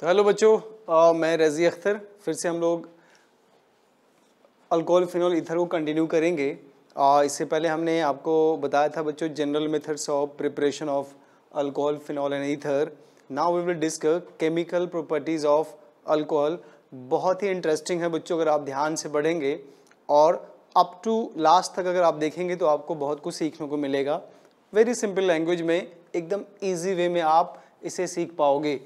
तो हेलो बच्चों मैं रजी अख्तर फिर से हम लोग अल्कोहल फिनॉल इथर को कंटिन्यू करेंगे आ, इससे पहले हमने आपको बताया था बच्चों general methods of preparation of alcohol phenol and ether now we will discuss chemical properties of alcohol बहुत ही इंटरेस्टिंग है बच्चों अगर आप ध्यान से पढ़ेंगे और अप टू लास्ट तक अगर आप देखेंगे तो आपको बहुत कुछ सीखने को मिलेगा वेरी सिंपल लैंग्वेज में एकदम ईजी वे में आप इसे सीख पाओगे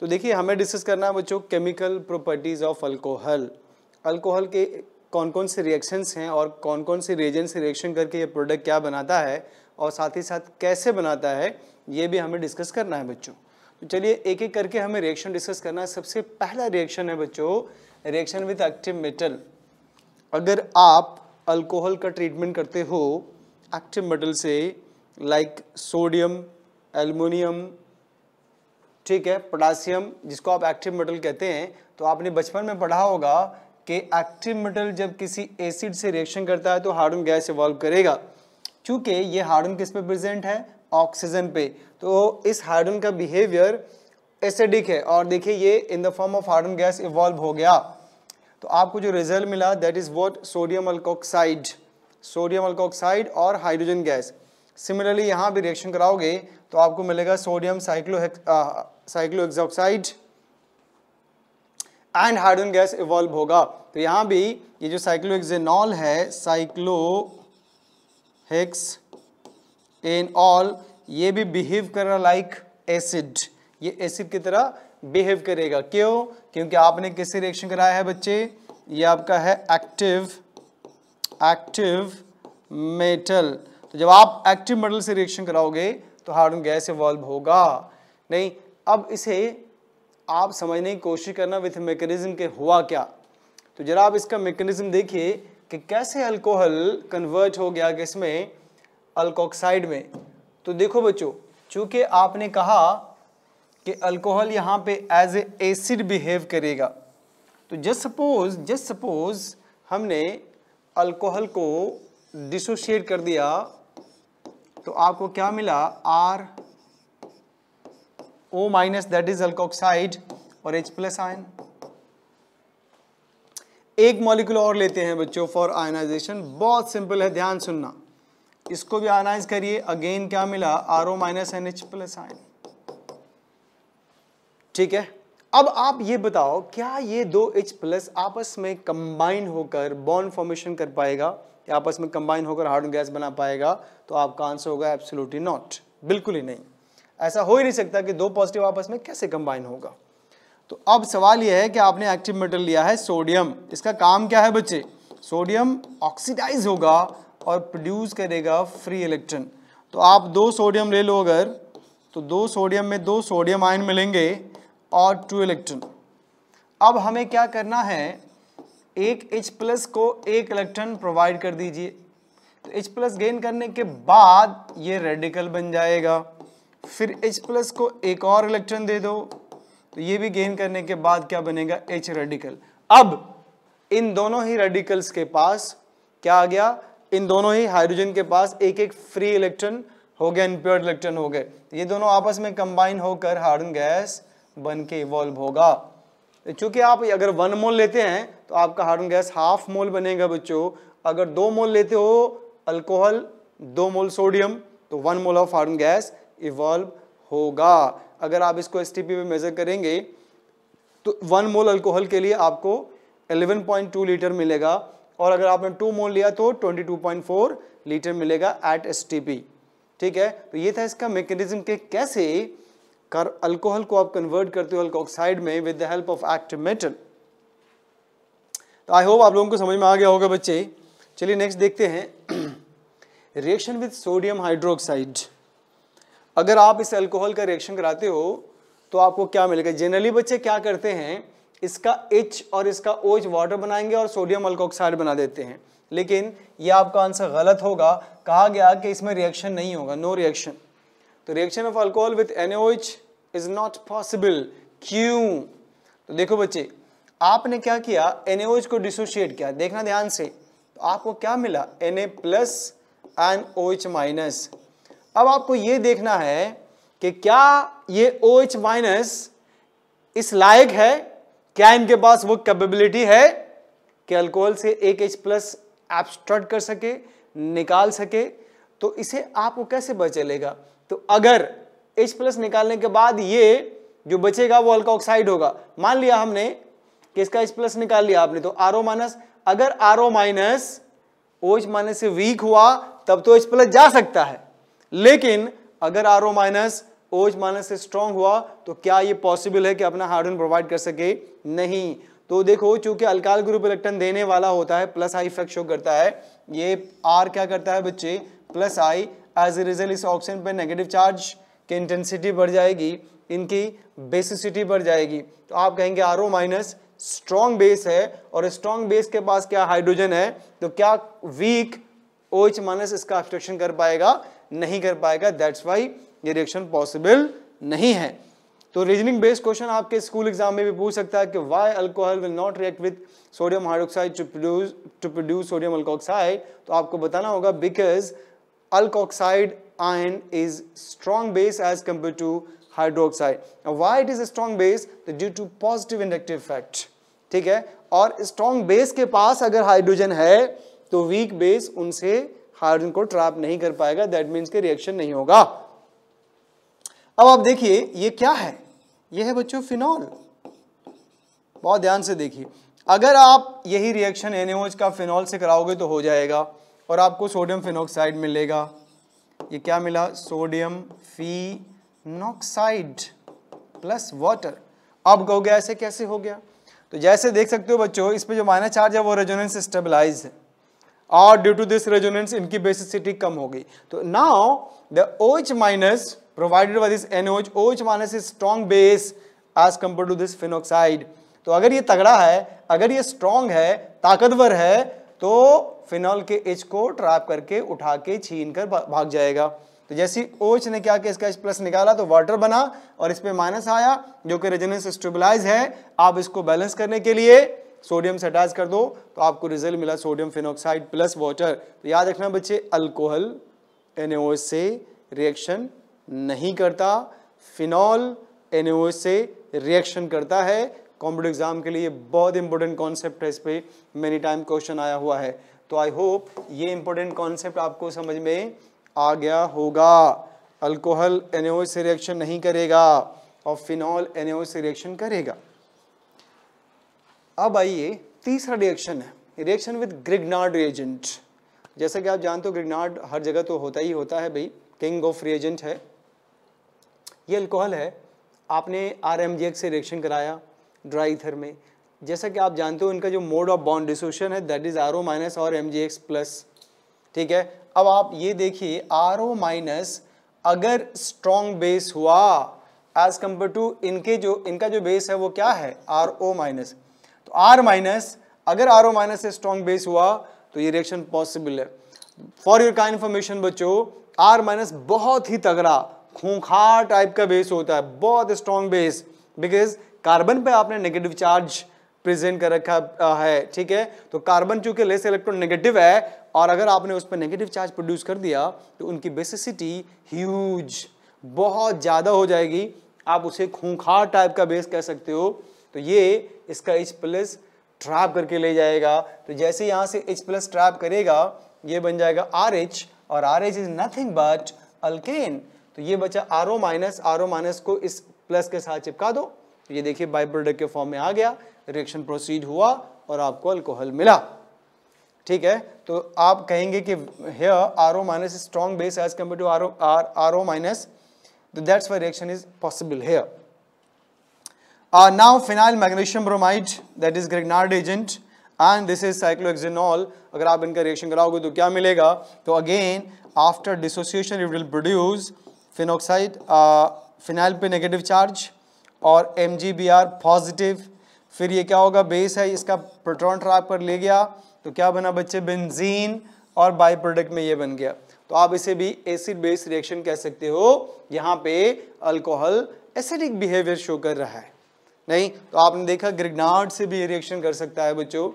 तो देखिए हमें डिस्कस करना है बच्चों chemical properties of alcohol alcohol के कौन कौन से रिएक्शंस हैं और कौन कौन से रिएजेंट से रिएक्शन करके ये प्रोडक्ट क्या बनाता है और साथ ही साथ कैसे बनाता है ये भी हमें डिस्कस करना है बच्चों तो चलिए एक एक करके हमें रिएक्शन डिस्कस करना है सबसे पहला रिएक्शन है बच्चों रिएक्शन विद एक्टिव मेटल अगर आप अल्कोहल का ट्रीटमेंट करते हो एक्टिव मेटल से लाइक सोडियम एलमोनियम ठीक है पोटासियम जिसको आप एक्टिव मेटल कहते हैं तो आपने बचपन में पढ़ा होगा कि एक्टिव मेटल जब किसी एसिड से रिएक्शन करता है तो हार्डन गैस इवॉल्व करेगा क्योंकि ये हार्डन किस पे प्रेजेंट है ऑक्सीजन पे तो इस हार्डन का बिहेवियर एसिडिक है और देखिए ये in the form of hydrogen gas evolve हो गया तो आपको जो रिजल्ट मिला that is what sodium alkoxide sodium alkoxide और हाइड्रोजन गैस सिमिलरली यहाँ भी रिएक्शन कराओगे तो आपको मिलेगा sodium cyclo cyclohexoxide and hydrogen gas evolve होगा तो यहां भी ये जो साइक्लोहेक्सेनॉल है साइक्लो हेक्स एन ऑल ये भी बिहेव कर रहा लाइक एसिड ये एसिड की तरह बिहेव करेगा क्यों क्योंकि आपने किससे रिएक्शन कराया है बच्चे ये आपका है एक्टिव एक्टिव मेटल तो जब आप एक्टिव मेटल से रिएक्शन कराओगे तो हार्डन गैस इवॉल्व होगा नहीं अब इसे आप समझने की कोशिश करना विथ मेकेनिज़्म के हुआ क्या तो जरा आप इसका मेकनिज़म देखिए कि कैसे अल्कोहल कन्वर्ट हो गया किसमें अल्कोक्साइड में तो देखो बच्चों चूँकि आपने कहा कि अल्कोहल यहाँ पे एज ए एसिड बिहेव करेगा तो जस्ट सपोज जस्ट सपोज हमने अल्कोहल को डिसोशिएट कर दिया तो आपको क्या मिला R O minus that is alkoxide और H प्लस आयन एक मॉलिक्यूल और लेते हैं बच्चों फॉर आयनाइजेशन बहुत सिंपल है ध्यान सुनना इसको भी आयनाइज करिए अगेन क्या मिला R O minus N H plus ion ठीक है अब आप ये बताओ क्या ये दो एच प्लस आपस में कंबाइन होकर बॉन्ड फॉर्मेशन कर पाएगा या आपस में कंबाइन होकर हार्ड गैस बना पाएगा तो आपका आंसर होगा एब्सोल्युटली नॉट बिल्कुल ही नहीं ऐसा हो ही नहीं सकता कि दो पॉजिटिव आपस में कैसे कंबाइन होगा तो अब सवाल यह है कि आपने एक्टिव मेटल लिया है सोडियम इसका काम क्या है बच्चे सोडियम ऑक्सीडाइज होगा और प्रोड्यूस करेगा फ्री इलेक्ट्रॉन तो आप दो सोडियम ले लो अगर तो दो सोडियम में दो सोडियम आयन मिलेंगे और टू इलेक्ट्रॉन अब हमें क्या करना है एक H प्लस को एक इलेक्ट्रॉन प्रोवाइड कर दीजिए तो H प्लस गेन करने के बाद ये रेडिकल बन जाएगा फिर H प्लस को एक और इलेक्ट्रॉन दे दो तो ये भी गेन करने के बाद क्या बनेगा H रेडिकल अब इन दोनों ही रेडिकल्स के पास क्या आ गया इन दोनों ही हाइड्रोजन के पास एक एक फ्री इलेक्ट्रॉन हो गया इनप्योर इलेक्ट्रॉन हो गए ये दोनों आपस में कंबाइन होकर हार्डन गैस बन के इवॉल्व होगा चूंकि आप अगर वन मोल लेते हैं तो आपका हार्डन गैस हाफ मोल बनेगा बच्चों अगर दो मोल लेते हो अल्कोहल दो मोल सोडियम तो one mole of hydrogen gas evolve होगा अगर आप इसको एस टी पी में मेज़र करेंगे तो वन मोल अल्कोहल के लिए आपको 11.2 लीटर मिलेगा और अगर आपने टू मोल लिया तो 22.4 लीटर मिलेगा एट एस ठीक है तो ये था इसका मेकेनिज्म के कैसे कर अल्कोहल को आप कन्वर्ट करते हो अल्कोक्साइड में with the help of active metal तो आई होप आप लोगों को समझ में आ गया होगा बच्चे चलिए नेक्स्ट देखते हैं रिएक्शन विद सोडियम हाइड्रोक्साइड अगर आप इस अल्कोहल का रिएक्शन कराते हो तो आपको क्या मिलेगा जनरली बच्चे क्या करते हैं इसका एच और इसका ओच वाटर बनाएंगे और सोडियम अल्कोक्साइड बना देते हैं लेकिन ये आपका आंसर गलत होगा कहा गया कि इसमें रिएक्शन नहीं होगा नो रिएक्शन तो reaction of alcohol with NOH is not possible क्यों तो देखो बच्चे आपने क्या किया एन को डिसोशिएट किया देखना ध्यान से तो आपको क्या मिला N A plus N O H minus अब आपको ये देखना है कि क्या ये ओ एच माइनस इस लायक है क्या इनके पास वो कैपेबिलिटी है कि अल्कोहल से एक एच प्लस एब्स्ट्रक्ट कर सके निकाल सके तो इसे आपको कैसे बचेगा तो अगर एच प्लस निकालने के बाद ये जो बचेगा वो अल्का ऑक्साइड होगा मान लिया हमने कि इसका एच प्लस निकाल लिया आपने तो आर ओ माइनस अगर R O minus O H minus से वीक हुआ तब तो एच प्लस जा सकता है लेकिन अगर R O minus O H minus से स्ट्रांग हुआ तो क्या ये पॉसिबल है कि अपना हार्डन प्रोवाइड कर सके नहीं तो देखो चूंकि अलकाल ग्रुप इलेक्ट्रॉन देने वाला होता है प्लस आई इफेक्ट शो करता है ये आर क्या करता है बच्चे plus I as a result इस ऑप्शन पर नेगेटिव चार्ज की इंटेंसिटी बढ़ जाएगी इनकी बेसिसिटी बढ़ जाएगी तो आप कहेंगे R O minus strong base है और स्ट्रॉन्ग बेस के पास क्या हाइड्रोजन है तो क्या वीक ओ एच माइनस इसका एब्स्ट्रक्शन कर पाएगा नहीं कर पाएगा दैट्स वाई ये रिएक्शन पॉसिबल नहीं है तो रीजनिंग बेस्ड क्वेश्चन आपके स्कूल एग्जाम में भी पूछ सकता है कि why alcohol will not react with sodium hydroxide to produce to produce sodium alkoxide तो आपको बताना होगा because alkoxide ion is strong base as compare to hydroxide why it is is strong base due to positive positive effect ठीक है और strong base के पास अगर hydrogen है तो वीक बेस उनसे हाइड्रोजन को ट्रैप नहीं कर पाएगा दैट मीन्स के रिएक्शन नहीं होगा अब आप देखिए ये क्या है ये है बच्चों फिनॉल बहुत ध्यान से देखिए अगर आप यही रिएक्शन एनएच का फिनॉल से कराओगे तो हो जाएगा और आपको सोडियम फिनोक्साइड मिलेगा ये क्या मिला सोडियम फिनोक्साइड प्लस वाटर अब कहोगे ऐसे कैसे हो गया तो जैसे देख सकते हो बच्चों इस पर जो माइनस चार्ज है वो रेजोनेंस स्टेबलाइज है और ड्यू टू दिस रेजोनेंस इनकी बेसिसिटी कम होगी तो now the O H minus provided by this NaOH O H minus is strong base as compare to this phenoxide तो अगर ये तगड़ा है अगर ये स्ट्रांग है ताकतवर है तो फिनॉल के एच को ट्रैप करके उठा के छीन कर भाग जाएगा तो जैसे ओच ने क्या किया इसका एच प्लस निकाला तो वाटर बना और इस पर माइनस आया जो कि रेजोनेंस स्टेबलाइज है आप इसको बैलेंस करने के लिए सोडियम से अटैच कर दो तो आपको रिजल्ट मिला सोडियम फिनोक्साइड प्लस वाटर तो याद रखना बच्चे अल्कोहल एन से रिएक्शन नहीं करता फिनॉल एन से रिएक्शन करता है कॉम्पिटिव एग्जाम के लिए बहुत इंपॉर्टेंट कॉन्सेप्ट है इस पर मेनी टाइम क्वेश्चन आया हुआ है तो आई होप ये इंपॉर्टेंट कॉन्सेप्ट आपको समझ में आ गया होगा अल्कोहल एन से रिएक्शन नहीं करेगा और फिनॉल एन से रिएक्शन करेगा अब आइए तीसरा रिएक्शन है रिएक्शन विद ग्रिगनार्ड रिएजेंट जैसा कि आप जानते हो ग्रिगनार्ड हर जगह तो होता ही होता है भाई किंग ऑफ रिएजेंट है ये अल्कोहल है आपने आर से रिएक्शन कराया ड्राई थर में जैसा कि आप जानते हो इनका जो मोड ऑफ बॉन्ड डिसोशन है that is R O minus और एम जी एक्स प्लस ठीक है अब आप ये देखिए आर ओ माइनस अगर स्ट्रॉन्ग बेस हुआ एज कम्पेयर टू इनके जो इनका जो बेस है वो क्या है आर ओ माइनस तो आर माइनस अगर आर ओ माइनस से स्ट्रॉन्ग बेस हुआ तो ये रिएक्शन पॉसिबल है फॉर योर का इन्फॉर्मेशन बच्चों आर माइनस बहुत ही तगड़ा खूंखार टाइप का बेस होता है बहुत स्ट्रॉन्ग बेस बिकॉज कार्बन पे आपने नेगेटिव चार्ज प्रेजेंट कर रखा है ठीक है तो कार्बन चूंकि लेस इलेक्ट्रॉन नेगेटिव है और अगर आपने उस पर नेगेटिव चार्ज प्रोड्यूस कर दिया तो उनकी बेसिसिटी ह्यूज बहुत ज़्यादा हो जाएगी आप उसे खूंखार टाइप का बेस कह सकते हो तो ये इसका एच प्लस ट्रैप करके ले जाएगा तो जैसे यहाँ से एच प्लस ट्रैप करेगा ये बन जाएगा आर एच और R H is nothing but alkane तो ये बचा R O minus R O minus को इस प्लस के साथ चिपका दो तो ये देखिए बाई प्रोडक्ट के फॉर्म में आ गया रिएक्शन प्रोसीड हुआ और आपको अल्कोहल मिला ठीक है तो आप कहेंगे कि here R O minus strong base as compare to R O R R O minus that's why reaction is possible here Uh, now phenyl magnesium bromide that is Grignard agent and this is cyclohexanol agar अगर आप इनका reaction कराओगे तो क्या मिलेगा तो again after dissociation it will produce uh, phenyl pe negative charge और M positive फिर ये क्या होगा बेस है इसका प्रोटॉन ट्रैप कर ले गया तो क्या बना बच्चे बेंजीन और बाई प्रोडक्ट में ये बन गया तो आप इसे भी एसिड बेस रिएक्शन कह सकते हो यहाँ पे अल्कोहल एसिडिक बिहेवियर शो कर रहा है नहीं तो आपने देखा ग्रिगनाड से भी रिएक्शन कर सकता है बच्चों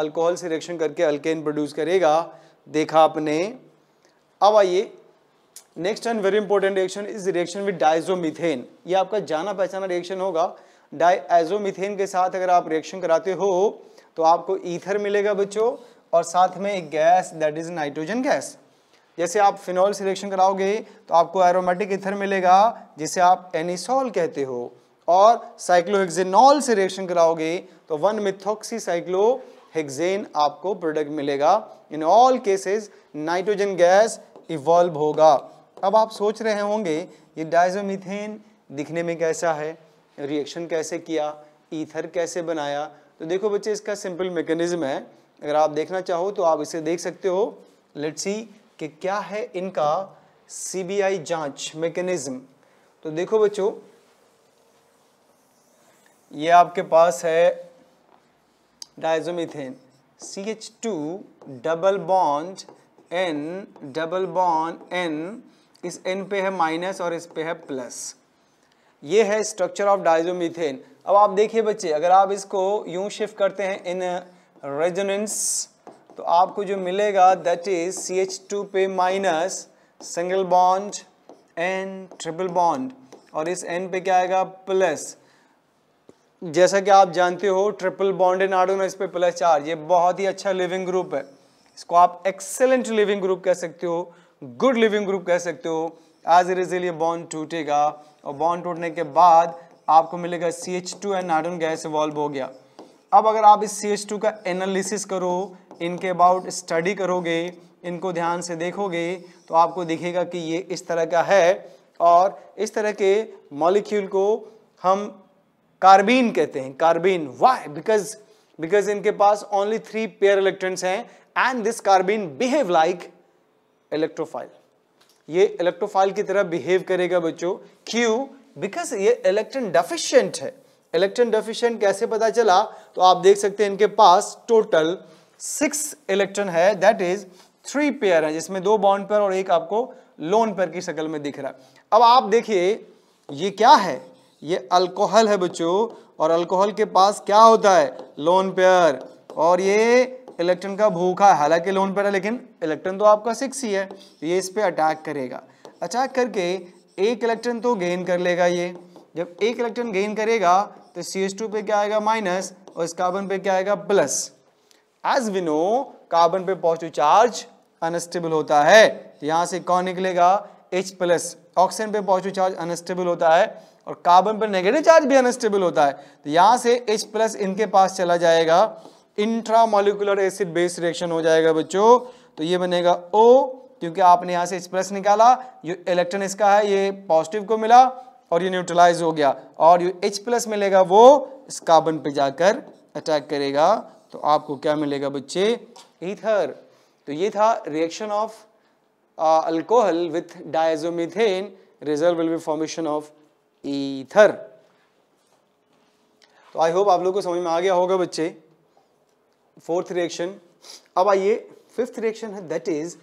अल्कोहल से रिएक्शन करके अल्केन प्रोड्यूस करेगा देखा आपने अब आइए next and very important reaction is reaction with diazomethane ये आपका जाना पहचाना रिएक्शन होगा डाइजोमिथेन के साथ अगर आप रिएक्शन कराते हो तो आपको ईथर मिलेगा बच्चों और साथ में एक gas that is nitrogen gas जैसे आप फिनॉल से रिएक्शन कराओगे तो आपको एरोमेटिक ईथर मिलेगा जिसे आप एनिसोल कहते हो और साइक्लोहेक्जेनॉल से रिएक्शन कराओगे तो वन मिथोक्सी साइक्लो आपको प्रोडक्ट मिलेगा in all cases nitrogen gas evolve होगा अब आप सोच रहे होंगे ये डाइजोमिथेन दिखने में कैसा है रिएक्शन कैसे किया ईथर कैसे बनाया तो देखो बच्चे इसका सिंपल मेकेनिज्म है अगर आप देखना चाहो तो आप इसे देख सकते हो लेट्स सी कि क्या है इनका सीबीआई जांच मैकेनिज्म तो देखो बच्चों ये आपके पास है diazomethane C H two double bond N double bond N इस एन पे है माइनस और इस पे है प्लस ये है स्ट्रक्चर ऑफ डाइजोमीथेन अब आप देखिए बच्चे अगर आप इसको यूं शिफ्ट करते हैं इन रेजोनेंस तो आपको जो मिलेगा that is C H two पे minus single bond N triple bond और इस एन पे क्या आएगा प्लस जैसा कि आप जानते हो ट्रिपल बॉन्डेड नाडोन इस पर प्लस चार ये बहुत ही अच्छा लिविंग ग्रुप है इसको आप एक्सेलेंट लिविंग ग्रुप कह सकते हो गुड लिविंग ग्रुप कह सकते हो एज इज ये बॉन्ड टूटेगा और बॉन्ड टूटने के बाद आपको मिलेगा सी एच टू एंड नाडोन गैस इवॉल्व हो गया अब अगर आप इस सी एच टू का एनालिसिस करो इनके अबाउट स्टडी करोगे इनको ध्यान से देखोगे तो आपको दिखेगा कि ये इस तरह का है और इस तरह के मॉलिक्यूल को हम कार्बीन कहते हैं कार्बीन वाई बिकॉज बिकॉज इनके पास ओनली थ्री पेयर इलेक्ट्रॉन्स हैं and this carbene behave like electrophile ये इलेक्ट्रोफाइल की तरह बिहेव करेगा बच्चों क्यों बिकॉज ये इलेक्ट्रॉन डेफिशिएंट है इलेक्ट्रॉन डेफिशिएंट कैसे पता चला तो आप देख सकते हैं इनके पास टोटल सिक्स इलेक्ट्रॉन है दैट इज थ्री पेयर है जिसमें दो बॉन्ड पेयर और एक आपको लोन पेयर की शक्ल में दिख रहा है अब आप देखिए ये क्या है ये अल्कोहल है बच्चों और अल्कोहल के पास क्या होता है लोन पेयर और ये इलेक्ट्रॉन का भूखा है हालांकि लोन पेयर है लेकिन इलेक्ट्रॉन तो आपका सिक्स ही है तो ये इस पर अटैक करेगा अटैक करके एक इलेक्ट्रॉन तो गेन कर लेगा ये जब एक इलेक्ट्रॉन गेन करेगा तो सी एस टू पे क्या आएगा माइनस और इस कार्बन पे क्या आएगा plus as we know carbon पे पॉजिटिव चार्ज अनस्टेबल होता है यहां से कौन निकलेगा H प्लस ऑक्सीजन पे पॉजिटिव चार्ज अनस्टेबल होता है और कार्बन पर नेगेटिव चार्ज भी अनस्टेबल होता है तो यहाँ से H प्लस इनके पास चला जाएगा इंट्रामोलिकुलर एसिड बेस रिएक्शन हो जाएगा बच्चों तो ये बनेगा O क्योंकि आपने यहाँ से H प्लस निकाला ये इलेक्ट्रॉन इसका है ये पॉजिटिव को मिला और ये न्यूट्रलाइज हो गया और ये एच प्लस मिलेगा वो इस कार्बन पर जाकर अटैक करेगा तो आपको क्या मिलेगा बच्चे ईथर तो ये था reaction of alcohol with diazomethane result will be formation of ether तो आई होप आप लोगों को समझ में आ गया होगा बच्चे फोर्थ रिएक्शन अब आइए फिफ्थ रिएक्शन है that is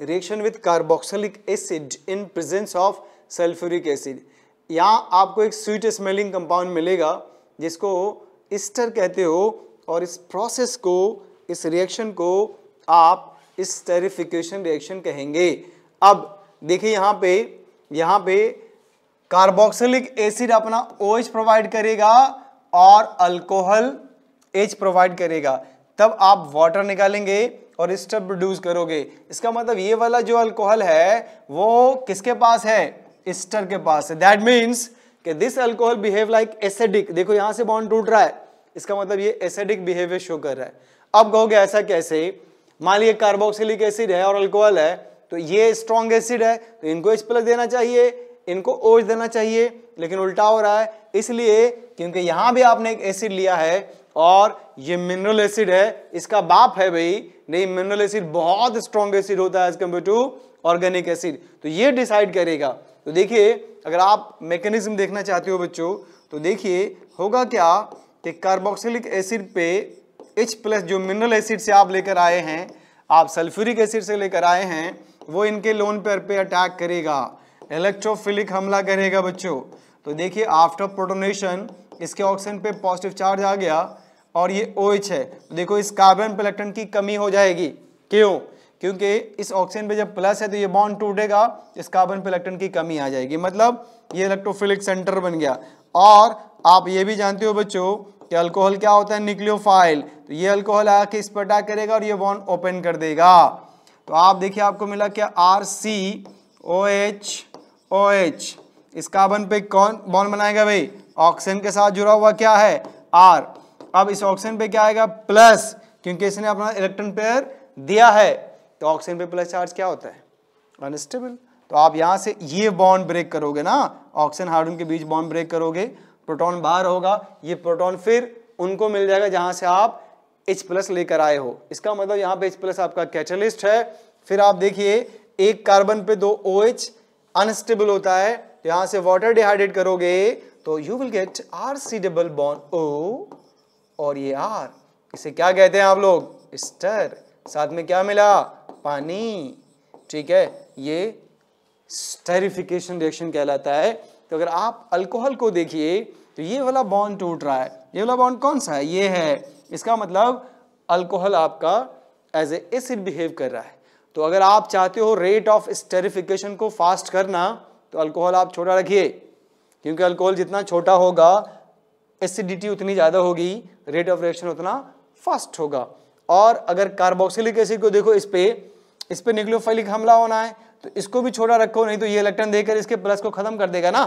reaction with carboxylic acid in presence of sulphuric acid यहाँ आपको एक स्वीट स्मेलिंग कंपाउंड मिलेगा जिसको इस्टर कहते हो और इस प्रोसेस को इस रिएक्शन को आप स्टेरिफिकेशन रिएक्शन कहेंगे अब देखिए यहाँ पे यहाँ पे कार्बोक्सिलिक एसिड अपना OH प्रोवाइड करेगा और अल्कोहल एच प्रोवाइड करेगा तब आप वाटर निकालेंगे और स्टेप प्रोड्यूस करोगे इसका मतलब ये वाला जो अल्कोहल है वो किसके पास है स्टर के पास है दैट मीन्स कि this alcohol behave like acidic देखो यहाँ से बॉन्ड टूट रहा है इसका मतलब ये एसिडिक बिहेवियर शो कर रहा है अब कहोगे ऐसा कैसे मान लीजिए कार्बोक्सिलिक एसिड है और अल्कोहल है तो ये स्ट्रॉन्ग एसिड है तो इनको एच प्लस देना चाहिए इनको ओज देना चाहिए लेकिन उल्टा हो रहा है इसलिए क्योंकि यहाँ भी आपने एक एसिड लिया है और ये मिनरल एसिड है इसका बाप है भाई नहीं मिनरल एसिड बहुत स्ट्रॉन्ग एसिड होता है as compare to organic acid तो ये डिसाइड करेगा तो देखिए अगर आप मैकेनिज्म देखना चाहते हो बच्चों तो देखिए होगा क्या कि कार्बोक्सिलिक एसिड पे H प्लस जो मिनरल एसिड से आप लेकर आए हैं आप सल्फ्यूरिक एसिड से लेकर आए हैं वो इनके लोन पेयर पे अटैक करेगा इलेक्ट्रोफिलिक हमला करेगा बच्चों तो देखिए आफ्टर प्रोटोनेशन इसके ऑक्सीजन पे पॉजिटिव चार्ज आ गया और ये ओ OH है देखो इस कार्बन पे इलेक्ट्रॉन की कमी हो जाएगी क्यों क्योंकि इस ऑक्सीजन पे जब प्लस है तो ये बॉन्ड टूटेगा इस कार्बन पे इलेक्ट्रॉन की कमी आ जाएगी मतलब ये इलेक्ट्रोफिलिक सेंटर बन गया और आप ये भी जानते हो बच्चों कि अल्कोहल क्या होता है न्यूक्लियोफाइल तो ये अल्कोहल आके इस पर अटैक करेगा और ये बॉन्ड ओपन कर देगा तो आप देखिए आपको मिला क्या R C O H O H इस कार्बन पे कौन बॉन्ड बनाएगा भाई ऑक्सीजन के साथ जुड़ा हुआ क्या है आर अब इस ऑक्सीजन पे क्या आएगा प्लस क्योंकि इसने अपना इलेक्ट्रॉन पेयर दिया है तो ऑक्सीजन पे प्लस चार्ज क्या होता है अनस्टेबल तो आप यहाँ से ये बॉन्ड ब्रेक करोगे ना ऑक्सीजन हार्डन के बीच बॉन्ड ब्रेक करोगे प्रोटॉन बाहर होगा ये प्रोटॉन फिर उनको मिल जाएगा जहाँ से आप H प्लस लेकर आए हो इसका मतलब यहाँ पे H प्लस आपका कैटलिस्ट है फिर आप देखिए एक कार्बन पे दो ओ OH, अनस्टेबल होता है तो यहां से वाटर डिहाइड्रेट करोगे तो you will get R C double bond O और ये आर इसे क्या कहते हैं आप लोग स्टर साथ में क्या मिला पानी ठीक है ये स्टेरिफिकेशन रिएक्शन कहलाता है तो अगर आप अल्कोहल को देखिए तो ये वाला बॉन्ड टूट रहा है ये वाला बॉन्ड कौन सा है ये है इसका मतलब अल्कोहल आपका एज ए एसिड बिहेव कर रहा है तो अगर आप चाहते हो रेट ऑफ स्टेरिफिकेशन को फास्ट करना तो अल्कोहल आप छोटा रखिए क्योंकि अल्कोहल जितना छोटा होगा एसिडिटी उतनी ज़्यादा होगी रेट ऑफ रिएक्शन उतना फास्ट होगा और अगर कार्बोक्सिलिक एसिड को देखो इस पर इस पर न्यूक्लियोफाइलिक हमला होना है तो इसको भी छोटा रखो नहीं तो ये इलेक्ट्रॉन देकर इसके प्लस को ख़त्म कर देगा ना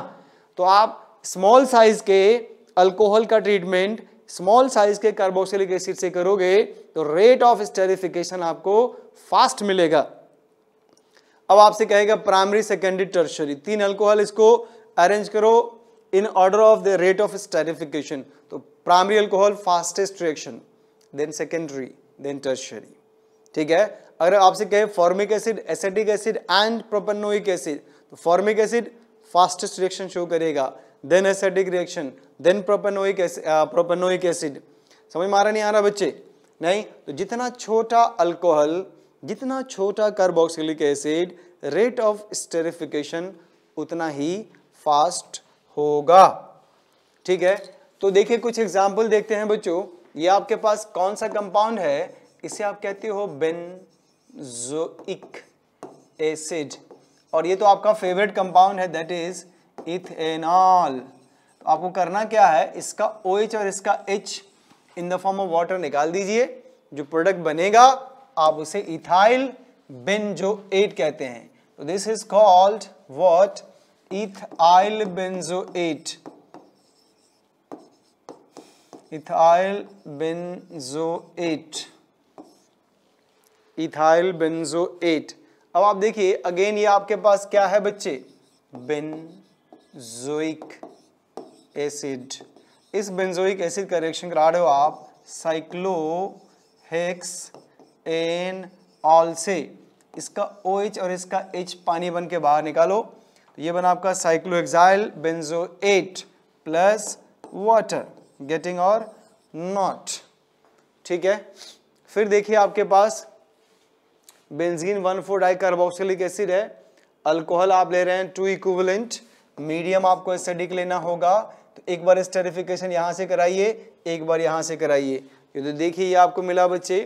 तो आप स्मॉल साइज के अल्कोहल का ट्रीटमेंट स्मॉल साइज के कार्बोक्सिलिक एसिड से करोगे तो रेट ऑफ स्टेरिफिकेशन आपको फास्ट मिलेगा अब आपसे कहेगा प्राइमरी सेकेंडरी टर्शरी तीन अल्कोहल इसको अरेंज करो in order of the rate of esterification तो primary alcohol fastest reaction then secondary then tertiary ठीक है अगर आपसे कहे formic acid acetic acid and propanoic acid तो formic acid fastest reaction show करेगा then acidic reaction then propanoic propanoic acid समझ में आ रहा नहीं आ रहा बच्चे नहीं तो जितना छोटा अल्कोहल जितना छोटा carboxylic acid rate of esterification उतना ही फास्ट होगा ठीक है तो देखिए कुछ एग्जाम्पल देखते हैं बच्चों ये आपके पास कौन सा कंपाउंड है इसे आप कहते हो बेनजोइक एसिड और ये तो आपका फेवरेट कंपाउंड है दैट इज इथेनॉल तो आपको करना क्या है इसका ओ OH और इसका H in the form of water निकाल दीजिए जो प्रोडक्ट बनेगा आप उसे इथाइल बेंजो एट कहते हैं तो this is called what ethyl benzoate ethyl benzoate ethyl benzoate अब आप देखिए अगेन ये आपके पास क्या है बच्चे बेन बेंजोइक एसिड इस बेंजोइक एसिड का रिएक्शन करा रहे हो आप साइक्लो हेक्स एन ऑल से इसका ओ OH और इसका एच पानी बन के बाहर निकालो तो ये बना आपका cyclohexyl benzoate plus water getting और नॉट ठीक है फिर देखिए आपके पास benzene one four di carboxylic acid है अल्कोहल आप ले रहे हैं टू इक्विवेलेंट मीडियम आपको के लेना होगा तो एक बार स्टेरिफिकेशन यहाँ से कराइए एक बार यहाँ से कराइए ये तो देखिए ये आपको मिला बच्चे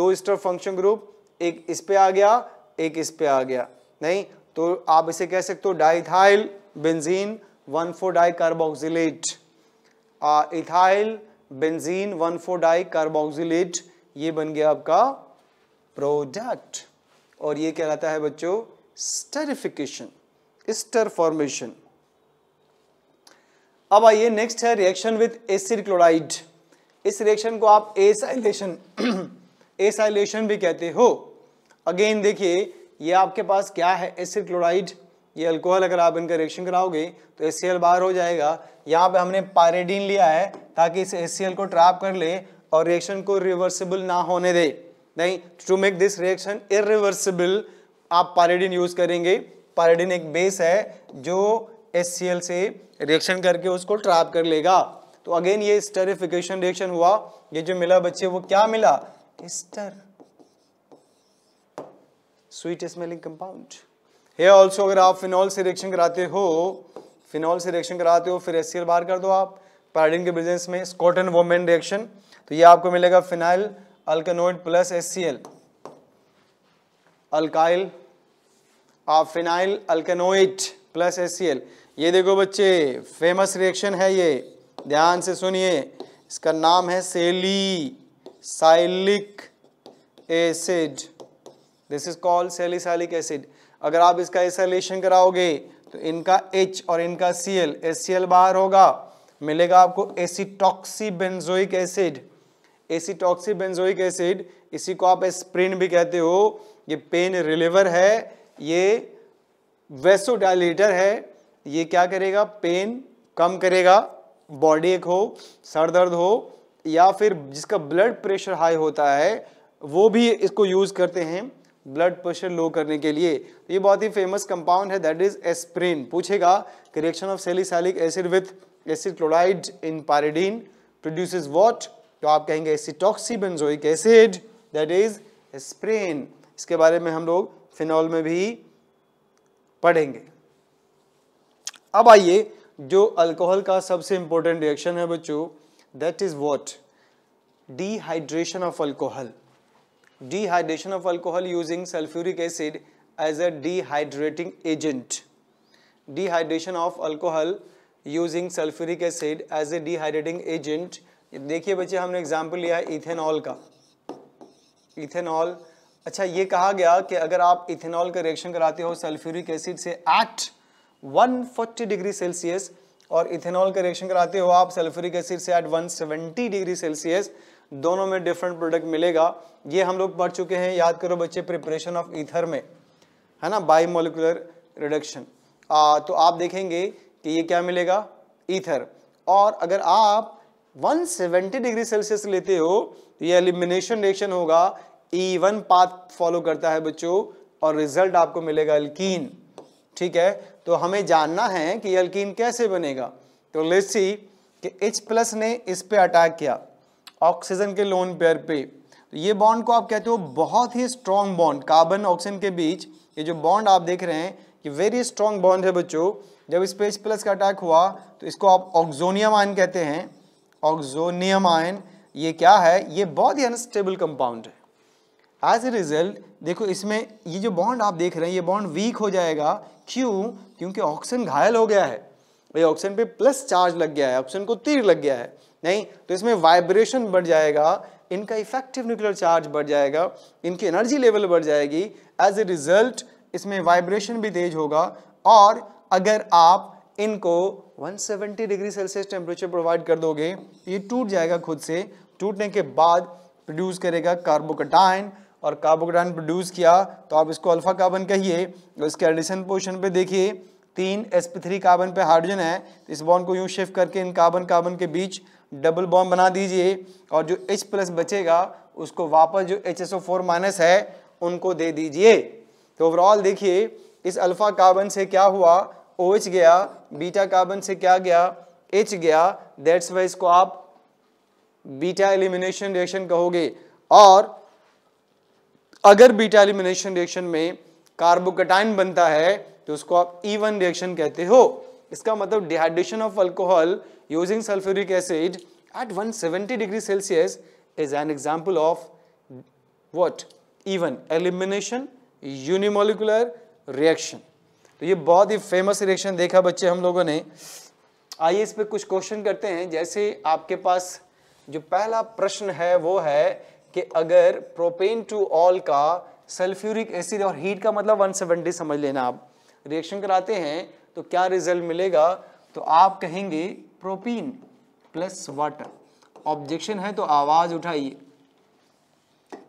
दो स्टर फंक्शन ग्रुप एक इस पे आ गया एक इस पे आ गया नहीं तो आप इसे कह सकते हो diethyl benzene one four di carboxylate ethyl benzene one four di carboxylate ये बन गया आपका प्रोडक्ट और ये कहलाता है बच्चों स्टरिफिकेशन स्टर फॉर्मेशन अब आइए नेक्स्ट है रिएक्शन विद एसिड क्लोराइड इस रिएक्शन को आप एसाइलेशन एसाइलेशन भी कहते हो अगेन देखिए ये आपके पास क्या है एसिड क्लोराइड ये अल्कोहल अगर आप इनका रिएक्शन कराओगे तो एस बाहर हो जाएगा यहाँ पे हमने पायरेडीन लिया है ताकि इस एस को ट्रैप कर ले और रिएक्शन को रिवर्सिबल ना होने दे नहीं to make this reaction irreversible आप पायरेडीन यूज़ करेंगे पायरेडीन एक बेस है जो एस से रिएक्शन करके उसको ट्रैप कर लेगा तो अगेन ये स्टरिफिकेशन रिएक्शन हुआ ये जो मिला बच्चे वो क्या मिला एस्टर स्वीट स्मेलिंग कंपाउंड है ऑल्सो अगर आप फिनॉल से रिएक्शन कराते हो फिनॉल से रिएक्शन कराते हो फिर एस बाहर कर दो आप पैराडिन के बिजनेस में स्कॉटन वोमेन रिएक्शन तो ये आपको मिलेगा phenyl alkanoate plus S alkyl आप फिनाइल अल्कनोइड प्लस एस ये देखो बच्चे फेमस रिएक्शन है ये ध्यान से सुनिए इसका नाम है salicylic acid this is called salicylic acid अगर आप इसका एसाइलेशन कराओगे तो इनका एच और इनका सी सी एल बाहर होगा मिलेगा आपको acetoxy benzoic acid acetoxy benzoic acid इसी को आप एस्प्रिन भी कहते हो ये पेन रिलीवर है ये वेसोडाइलेटर है ये क्या करेगा पेन कम करेगा बॉडी एक हो सर दर्द हो या फिर जिसका ब्लड प्रेशर हाई होता है वो भी इसको यूज़ करते हैं ब्लड प्रेशर लो करने के लिए ये बहुत ही फेमस कंपाउंड है दैट इज एस्प्रिन पूछेगा कि reaction of salicylic acid with acid chloride in pyridine produce what तो आप कहेंगे benzoic acid that is aspirin इसके बारे में हम लोग फिनॉल में भी पढ़ेंगे अब आइए जो अल्कोहल का सबसे इंपॉर्टेंट रिएक्शन है बच्चों that is what dehydration of alcohol dehydration of alcohol using sulphuric acid as a dehydrating agent dehydration of alcohol using sulphuric acid as a dehydrating agent देखिए बच्चे हमने एग्जाम्पल लिया है इथेनॉल का इथेनॉल अच्छा ये कहा गया कि अगर आप इथेनॉल का रिएक्शन कराते हो सल्फ्यूरिक एसिड से एट 140 डिग्री सेल्सियस और इथेनॉल का रिएक्शन कराते हो आप सल्फ्यूरिक एसिड से एट 170 डिग्री सेल्सियस दोनों में डिफरेंट प्रोडक्ट मिलेगा ये हम लोग पढ़ चुके हैं याद करो बच्चे प्रिपरेशन ऑफ ईथर में है ना बाई मोलिकुलर रिडक्शन तो आप देखेंगे कि ये क्या मिलेगा ईथर और अगर आप 170 डिग्री सेल्सियस लेते हो तो ये एलिमिनेशन रिएक्शन होगा ई वन पाथ फॉलो करता है बच्चों और रिजल्ट आपको मिलेगा एल्कीन ठीक है तो हमें जानना है कि एल्कीन कैसे बनेगा तो लेट्स सी कि एच प्लस ने इस पे अटैक किया ऑक्सीजन के लोन पेयर पे तो ये बॉन्ड को आप कहते हो बहुत ही स्ट्रॉन्ग बॉन्ड कार्बन ऑक्सीजन के बीच ये जो बॉन्ड आप देख रहे हैं कि वेरी स्ट्रॉन्ग बॉन्ड है बच्चों जब इस पे एच प्लस का अटैक हुआ तो इसको आप ऑक्जोनियम आयन कहते हैं ऑक्जोनियम आयन ये क्या है ये बहुत ही अनस्टेबल कंपाउंड है एज ए रिजल्ट देखो इसमें ये जो बॉन्ड आप देख रहे हैं ये बॉन्ड वीक हो जाएगा क्यों क्योंकि ऑक्सीजन घायल हो गया है भाई ऑक्सीजन पे प्लस चार्ज लग गया है ऑक्सीजन को तीर लग गया है नहीं तो इसमें वाइब्रेशन बढ़ जाएगा इनका इफेक्टिव न्यूक्लियर चार्ज बढ़ जाएगा इनकी एनर्जी लेवल बढ़ जाएगी एज ए रिजल्ट इसमें वाइब्रेशन भी तेज होगा और अगर आप इनको 170 डिग्री सेल्सियस टेम्परेचर प्रोवाइड कर दोगे ये टूट जाएगा खुद से टूटने के बाद प्रोड्यूस करेगा कार्बोकटाइन और कार्बोक्टाइन प्रोड्यूस किया तो आप इसको अल्फा कार्बन कहिए इसके एडिशन पोर्शन पे देखिए तीन एस थ्री कार्बन पे हाइड्रोजन है तो इस बॉन्ड को यूं शिफ्ट करके इन कार्बन कार्बन के बीच डबल बॉन्ड बना दीजिए और जो H प्लस बचेगा उसको वापस जो H S O four minus है उनको दे दीजिए तो ओवरऑल देखिए इस अल्फा कार्बन से क्या हुआ ओ OH गया बीटा कार्बन से क्या गया एच गया दैट्स वाई इसको आप बीटा एलिमिनेशन रिएक्शन कहोगे और अगर बीटा एलिमिनेशन रिएक्शन में कार्बोकटाइन बनता है तो उसको आप वन e रिएक्शन कहते हो इसका मतलब dehydration of alcohol using sulphuric acid at 170 degree Celsius is an example of what E one elimination unimolecular reaction तो ये बहुत ही फेमस रिएक्शन देखा बच्चे हम लोगों ने आइए इस पे कुछ क्वेश्चन करते हैं जैसे आपके पास जो पहला प्रश्न है वो है कि अगर प्रोपेन टू ऑल का सल्फ्यूरिक एसिड और हीट का मतलब 170 समझ लेना आप रिएक्शन कराते हैं तो क्या रिजल्ट मिलेगा तो आप कहेंगे प्रोपीन प्लस वाटर ऑब्जेक्शन है तो आवाज उठाइए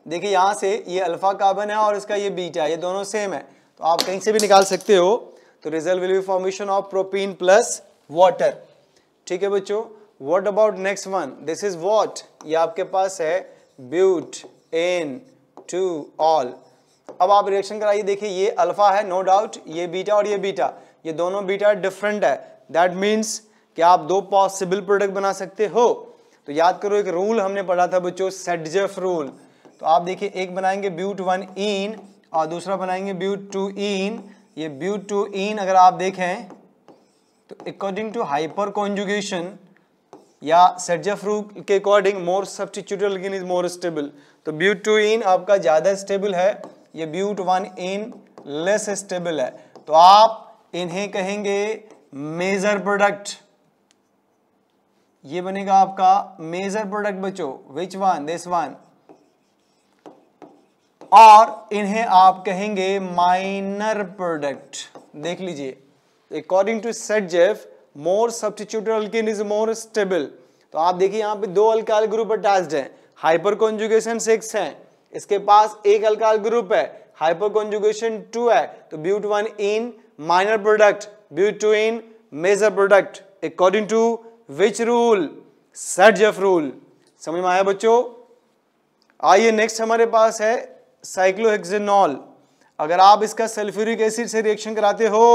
देखिए यहां से ये अल्फा कार्बन है और इसका ये बीटा ये दोनों सेम है तो आप कहीं से भी निकाल सकते हो तो result will be formation of propene plus water ठीक है बच्चों what about next one this is what ये आपके पास है ब्यूट एन टू ऑल अब आप रिएक्शन कराइए देखिए ये अल्फा है नो डाउट ये बीटा और ये बीटा ये दोनों बीटा डिफरेंट है दैट मीन्स कि आप दो पॉसिबल प्रोडक्ट बना सकते हो तो याद करो एक रूल हमने पढ़ा था बच्चों सेडजेफ रूल तो आप देखिए एक बनाएंगे ब्यूट वन इन और दूसरा बनाएंगे ब्यूट टू इन ये ब्यूट टू इन अगर आप देखें तो अकॉर्डिंग टू हाइपर कॉन्जुगेशन या सरजाफ्रू के according more substituted is more stable तो ब्यूट टू इन आपका ज़्यादा स्टेबल है ये but one ene less stable है तो आप इन्हें कहेंगे मेजर प्रोडक्ट ये बनेगा आपका मेजर प्रोडक्ट बचो विच वन दिस वन और इन्हें आप कहेंगे माइनर प्रोडक्ट देख लीजिए according to Saytzeff more substituted alkene is more stable तो आप देखिए यहाँ पे दो अल्काइल ग्रुप अटैच्ड हैं हाइपर कॉन्जुगेशन सिक्स है इसके पास एक अल्काइल ग्रुप है हाइपर कॉन्जुगेशन टू है तो but one ene minor product but two ene major product according to which rule Saytzeff rule समझ में आया बच्चों आइए नेक्स्ट हमारे पास है साइक्लोहेक्सेनॉल अगर आप इसका सल्फ्यूरिक एसिड से रिएक्शन कराते हो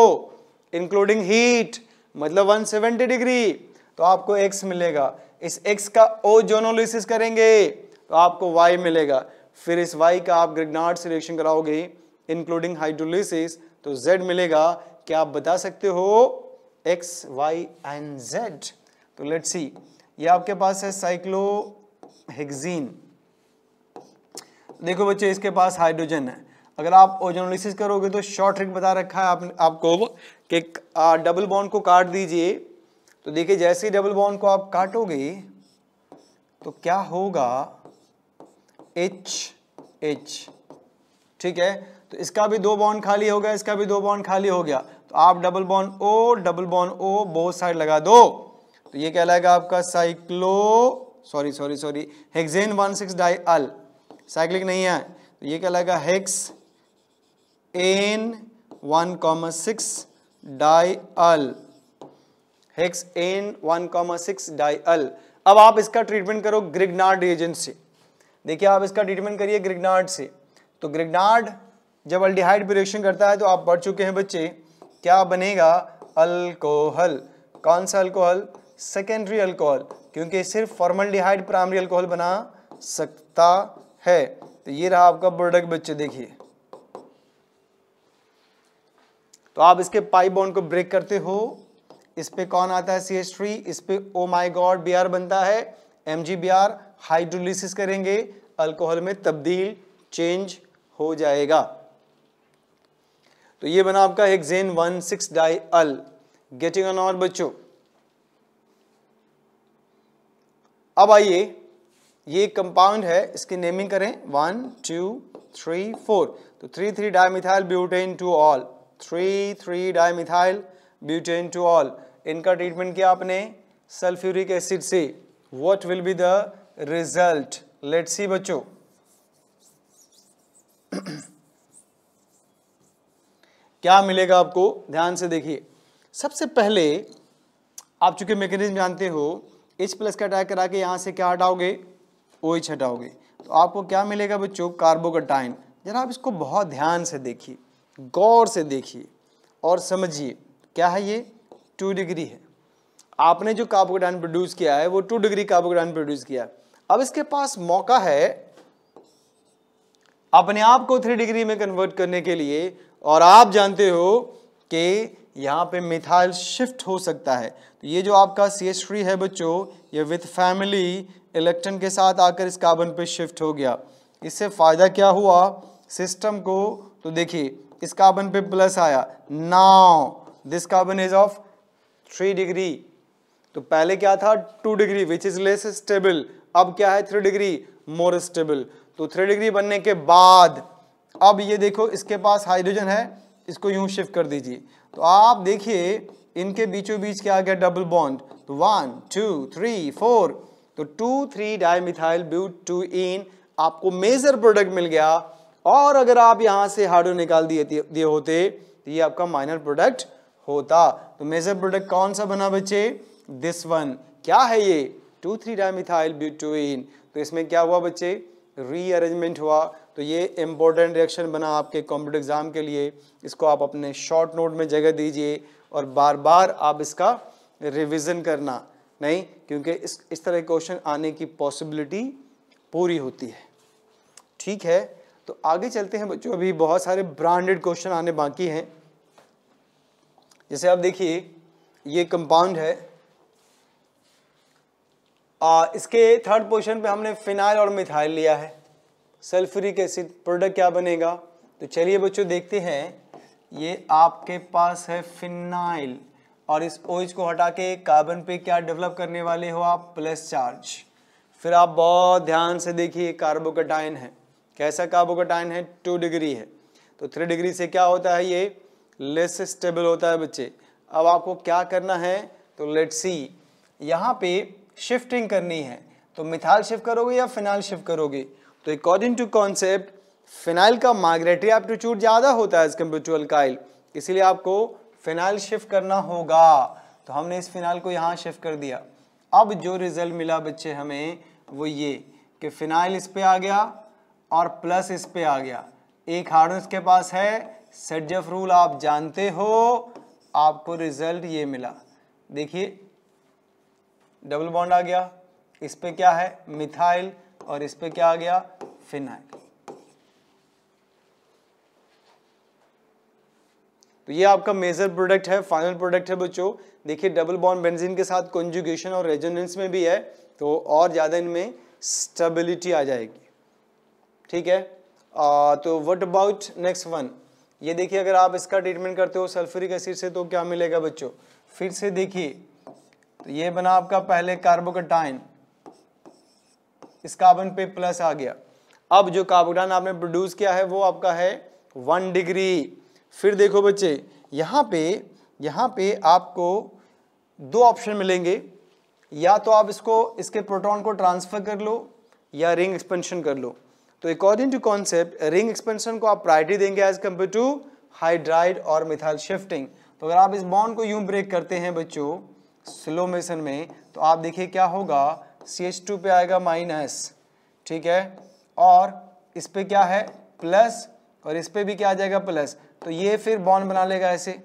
इंक्लूडिंग हीट मतलब 170 डिग्री तो आपको x मिलेगा इस x का ओ जोनोलिस करेंगे तो आपको y मिलेगा फिर इस y का आप ग्रिगनार्ड से रिएक्शन कराओगे इंक्लूडिंग हाइड्रोलिसिस तो z मिलेगा क्या आप बता सकते हो x, y एंड z तो लेट सी ये आपके पास है साइक्लोहेक्जीन देखो बच्चे इसके पास हाइड्रोजन है अगर आप ओजनोलिसिस करोगे तो शॉर्ट ट्रिक बता रखा है आप, आपको तो कि डबल बॉन्ड को काट दीजिए तो देखिए जैसे ही डबल बॉन्ड को आप काटोगे तो क्या होगा एच एच ठीक है तो इसका भी दो बॉन्ड खाली हो गया इसका भी दो बॉन्ड खाली हो गया तो आप double bond O double bond O बहुत साइड लगा दो तो ये कहलाएगा आपका cyclo sorry sorry sorry hexane one six dial cyclic नहीं है तो ये कहलाएगा hexane one comma six dial hexane one comma six dial अब आप इसका ट्रीटमेंट करो ग्रिगनार्ड रिएजेंट से देखिए आप इसका ट्रीटमेंट करिए ग्रिगनार्ड से तो ग्रिगनार्ड जब अल्डिहाइड प्रेक्शन रिएक्शन करता है तो आप पढ़ चुके हैं बच्चे क्या बनेगा अल्कोहल कौन सा अल्कोहल सेकेंडरी अल्कोहल क्योंकि सिर्फ डिहाइड प्राइमरी अल्कोहल बना सकता है तो ये रहा आपका प्रोडक्ट बच्चे देखिए तो आप इसके पाई बॉन्ड को ब्रेक करते हो इस पे कौन आता है सी एच थ्री इस पे oh my god B R बनता है M G B R hydrolysis करेंगे अल्कोहल में तब्दील चेंज हो जाएगा तो ये बना आपका hexane one six dial getting on और बच्चों अब आइए ये कंपाउंड है इसकी नेमिंग करें वन टू थ्री फोर तो three three dimethyl butane two ol three three dimethyl butane two ol इनका ट्रीटमेंट किया आपने सल्फ्यूरिक एसिड से what will be the result let see बच्चों क्या मिलेगा आपको ध्यान से देखिए सबसे पहले आप चूंकि मैकेनिज्म जानते हो एच प्लस का अटैक करा के यहाँ से क्या हटाओगे ओ एच हटाओगे तो आपको क्या मिलेगा बच्चों कार्बोकटाइन जरा आप इसको बहुत ध्यान से देखिए गौर से देखिए और समझिए क्या है ये टू डिग्री है आपने जो कार्बोग्रान प्रोड्यूस किया है वो टू डिग्री कार्बोग्रान प्रोड्यूस किया अब इसके पास मौका है अपने आप को थ्री डिग्री में कन्वर्ट करने के लिए और आप जानते हो कि यहाँ पे मिथाइल शिफ्ट हो सकता है तो ये जो आपका सी एस थ्री है बच्चों ये विथ फैमिली इलेक्ट्रन के साथ आकर इस कार्बन पे शिफ्ट हो गया इससे फ़ायदा क्या हुआ सिस्टम को तो देखिए इस कार्बन पे प्लस आया now this carbon is of three degree तो पहले क्या था two degree which is less stable अब क्या है थ्री डिग्री मोर स्टेबल तो थ्री डिग्री बनने के बाद अब ये देखो इसके पास हाइड्रोजन है इसको यूं शिफ्ट कर दीजिए तो आप देखिए इनके बीचों बीच क्या आ गया डबल बॉन्ड तो वन टू थ्री फोर तो two three dimethyl but two ene आपको मेजर प्रोडक्ट मिल गया और अगर आप यहाँ से हार्डवेयर निकाल दिए दिए होते तो ये आपका माइनर प्रोडक्ट होता तो मेजर प्रोडक्ट कौन सा बना बच्चे दिस वन क्या है ये टू थ्री डायमिथाइल ब्यूटोइन तो इसमें क्या हुआ बच्चे रीअरेंजमेंट हुआ तो ये इम्पोर्टेंट रिएक्शन बना आपके कॉम्पिटिव एग्ज़ाम के लिए इसको आप अपने शॉर्ट नोट में जगह दीजिए और बार बार आप इसका रिविज़न करना नहीं क्योंकि इस इस तरह के क्वेश्चन आने की पॉसिबिलिटी पूरी होती है ठीक है तो आगे चलते हैं बच्चों अभी बहुत सारे ब्रांडेड क्वेश्चन आने बाकी हैं जैसे आप देखिए ये कंपाउंड है आ, इसके थर्ड पोर्शन पे हमने फिनाइल और मिथाइल लिया है सल्फ्यूरिक एसिड प्रोडक्ट क्या बनेगा तो चलिए बच्चों देखते हैं ये आपके पास है फिनाइल और इस ओज OH को हटा के कार्बन पे क्या डेवलप करने वाले हो आप प्लस चार्ज फिर आप बहुत ध्यान से देखिए कार्बोकटाइन है कैसा कार्बोकटाइन है टू डिग्री है तो थ्री डिग्री से क्या होता है ये लेस स्टेबल होता है बच्चे अब आपको क्या करना है तो लेट सी यहाँ पे शिफ्टिंग करनी है तो मिथाल शिफ्ट करोगे या फिनाइल शिफ्ट करोगे तो अकॉर्डिंग टू कॉन्सेप्ट फिनाइल का माइग्रेटरी एप्टीट्यूड ज़्यादा होता है एज कम्पेयर टू अल्काइल इसीलिए आपको फिनाइल शिफ्ट करना होगा तो हमने इस फिनाइल को यहाँ शिफ्ट कर दिया अब जो रिज़ल्ट मिला बच्चे हमें वो ये कि फिनाइल इस पर आ गया और प्लस इस पे आ गया एक हार्डन के पास है सेटजफ रूल आप जानते हो आपको रिजल्ट ये मिला देखिए डबल बॉन्ड आ गया इस पे क्या है मिथाइल और इस पे क्या आ गया फिनाइल तो ये आपका मेजर प्रोडक्ट है फाइनल प्रोडक्ट है बच्चों देखिए डबल बॉन्ड बेंजीन के साथ कंजुगेशन और रेजोनेंस में भी है तो और ज़्यादा इनमें स्टेबिलिटी आ जाएगी ठीक है आ, तो वट अबाउट नेक्स्ट वन ये देखिए अगर आप इसका ट्रीटमेंट करते हो सल्फ्यूरिक एसिड से तो क्या मिलेगा बच्चों फिर से देखिए तो ये बना आपका पहले कार्बोकटाइन इस कार्बन पे प्लस आ गया अब जो कार्बोकटाइन आपने प्रोड्यूस किया है वो आपका है वन डिग्री फिर देखो बच्चे यहाँ पे यहाँ पे आपको दो ऑप्शन मिलेंगे या तो आप इसको इसके प्रोटॉन को ट्रांसफ़र कर लो या रिंग एक्सपेंशन कर लो तो according to concept ring expansion को आप प्रायोरिटी देंगे एज कम्पेयर टू हाइड्राइड और मिथाइल शिफ्टिंग तो अगर आप इस बॉन्ड को यूं ब्रेक करते हैं बच्चों स्लो मोशन में तो आप देखिए क्या होगा सी एच टू पे आएगा माइनस ठीक है और इस पर क्या है प्लस और इस पर भी क्या आ जाएगा प्लस तो ये फिर बॉन्ड बना लेगा ऐसे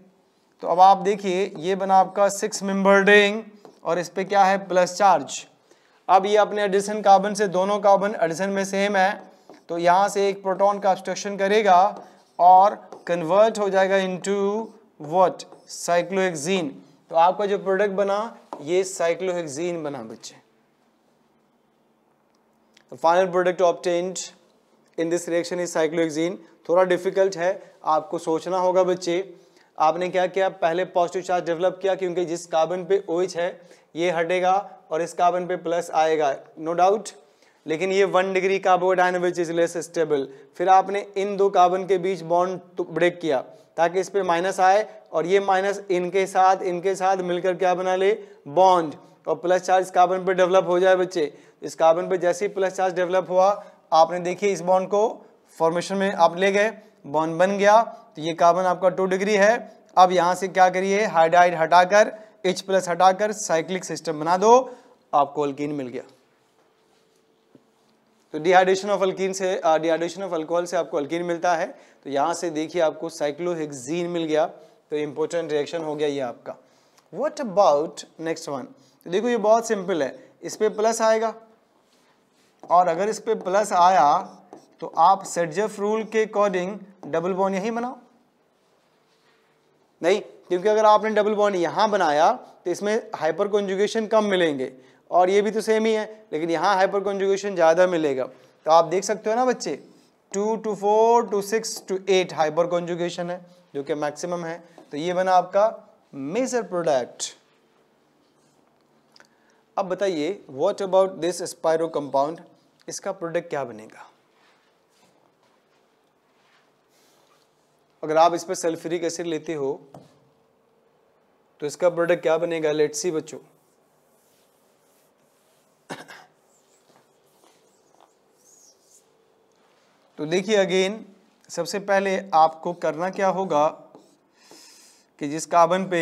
तो अब आप देखिए ये बना आपका सिक्स मेंबर रिंग और इस पर क्या है प्लस चार्ज अब ये अपने एडिशन कार्बन से दोनों कार्बन एडिशन में सेम है तो यहां से एक प्रोटॉन का ऑब्स्ट्रक्शन करेगा और कन्वर्ट हो जाएगा इनटू व्हाट साइक्लोहेक्सीन तो आपका जो प्रोडक्ट बना ये साइक्लोहेक्सीन बना बच्चे final product product in this reaction is cyclohexene थोड़ा डिफिकल्ट है आपको सोचना होगा बच्चे आपने क्या किया पहले पॉजिटिव चार्ज डेवलप किया क्योंकि जिस कार्बन पे ओइच है ये हटेगा और इस कार्बन पे प्लस आएगा नो no डाउट लेकिन ये वन डिग्री कार्बोडाइन विच इज लेस स्टेबल फिर आपने इन दो कार्बन के बीच बॉन्ड ब्रेक तो किया ताकि इस पर माइनस आए और ये माइनस इनके साथ इनके साथ मिलकर क्या बना ले बॉन्ड और प्लस चार्ज कार्बन पर डेवलप हो जाए बच्चे इस कार्बन पर जैसे ही प्लस चार्ज डेवलप हुआ आपने देखिए इस बॉन्ड को फॉर्मेशन में आप ले गए बॉन्ड बन गया तो ये कार्बन आपका टू डिग्री है अब यहाँ से क्या करिए हाइड्राइड हटाकर एच प्लस हटाकर साइक्लिक सिस्टम बना दो आपको अल्किन मिल गया तो डिहाइड्रेशन ऑफ अल्किन से डिहाइड्रेशन ऑफ अल्कोहल से आपको अल्किन मिलता है तो यहाँ से देखिए आपको साइक्लोहेक्जीन मिल गया तो इम्पोर्टेंट रिएक्शन हो गया ये आपका वट अबाउट नेक्स्ट वन तो देखो ये बहुत सिंपल है इस पर प्लस आएगा और अगर इस पर प्लस आया तो आप सेटजफ रूल के अकॉर्डिंग डबल बॉन्ड यहीं बनाओ नहीं क्योंकि अगर आपने डबल बॉन्ड यहाँ बनाया तो इसमें हाइपर कंजुगेशन कम मिलेंगे और ये भी तो सेम ही है लेकिन यहाँ हाइपर कॉन्जुगेशन ज़्यादा मिलेगा तो आप देख सकते हो ना बच्चे two two four two six two eight hyperconjugation है जो कि मैक्सिमम है तो ये बना आपका मेजर प्रोडक्ट अब बताइए what about this spiro compound इसका प्रोडक्ट क्या बनेगा अगर आप इस पर सल्फ्यूरिक एसिड लेते हो तो इसका प्रोडक्ट क्या बनेगा लेट्स सी बच्चों तो देखिए अगेन सबसे पहले आपको करना क्या होगा कि जिस कार्बन पे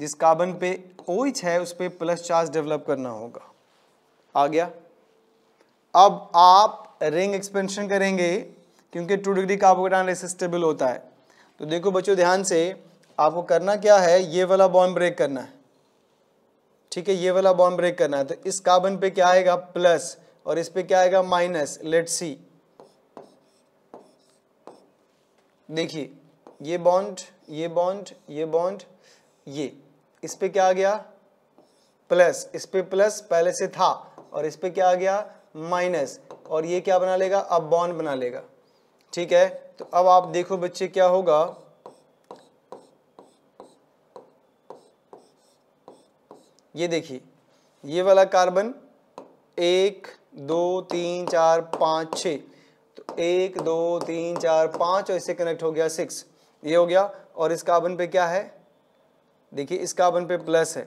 जिस कार्बन पे ओइच OH है उस पर प्लस चार्ज डेवलप करना होगा आ गया अब आप रिंग एक्सपेंशन करेंगे क्योंकि टू डिग्री कार्बोकेटान रेसिस्टेबल होता है तो देखो बच्चों ध्यान से आपको करना क्या है ये वाला बॉन्ड ब्रेक करना है ठीक है ये वाला बॉन्ड ब्रेक करना है तो इस कार्बन पे क्या आएगा प्लस और इस पे क्या आएगा माइनस लेट सी देखिए ये बॉन्ड ये बॉन्ड ये बॉन्ड ये इस पे क्या आ गया प्लस इस पे प्लस पहले से था और इस पे क्या आ गया माइनस और ये क्या बना लेगा अब बॉन्ड बना लेगा ठीक है तो अब आप देखो बच्चे क्या होगा ये देखिए ये वाला कार्बन एक दो तीन चार पाँच छः तो एक दो तीन चार पाँच और इससे कनेक्ट हो गया सिक्स ये हो गया और इस कार्बन पे क्या है देखिए इस कार्बन पे प्लस है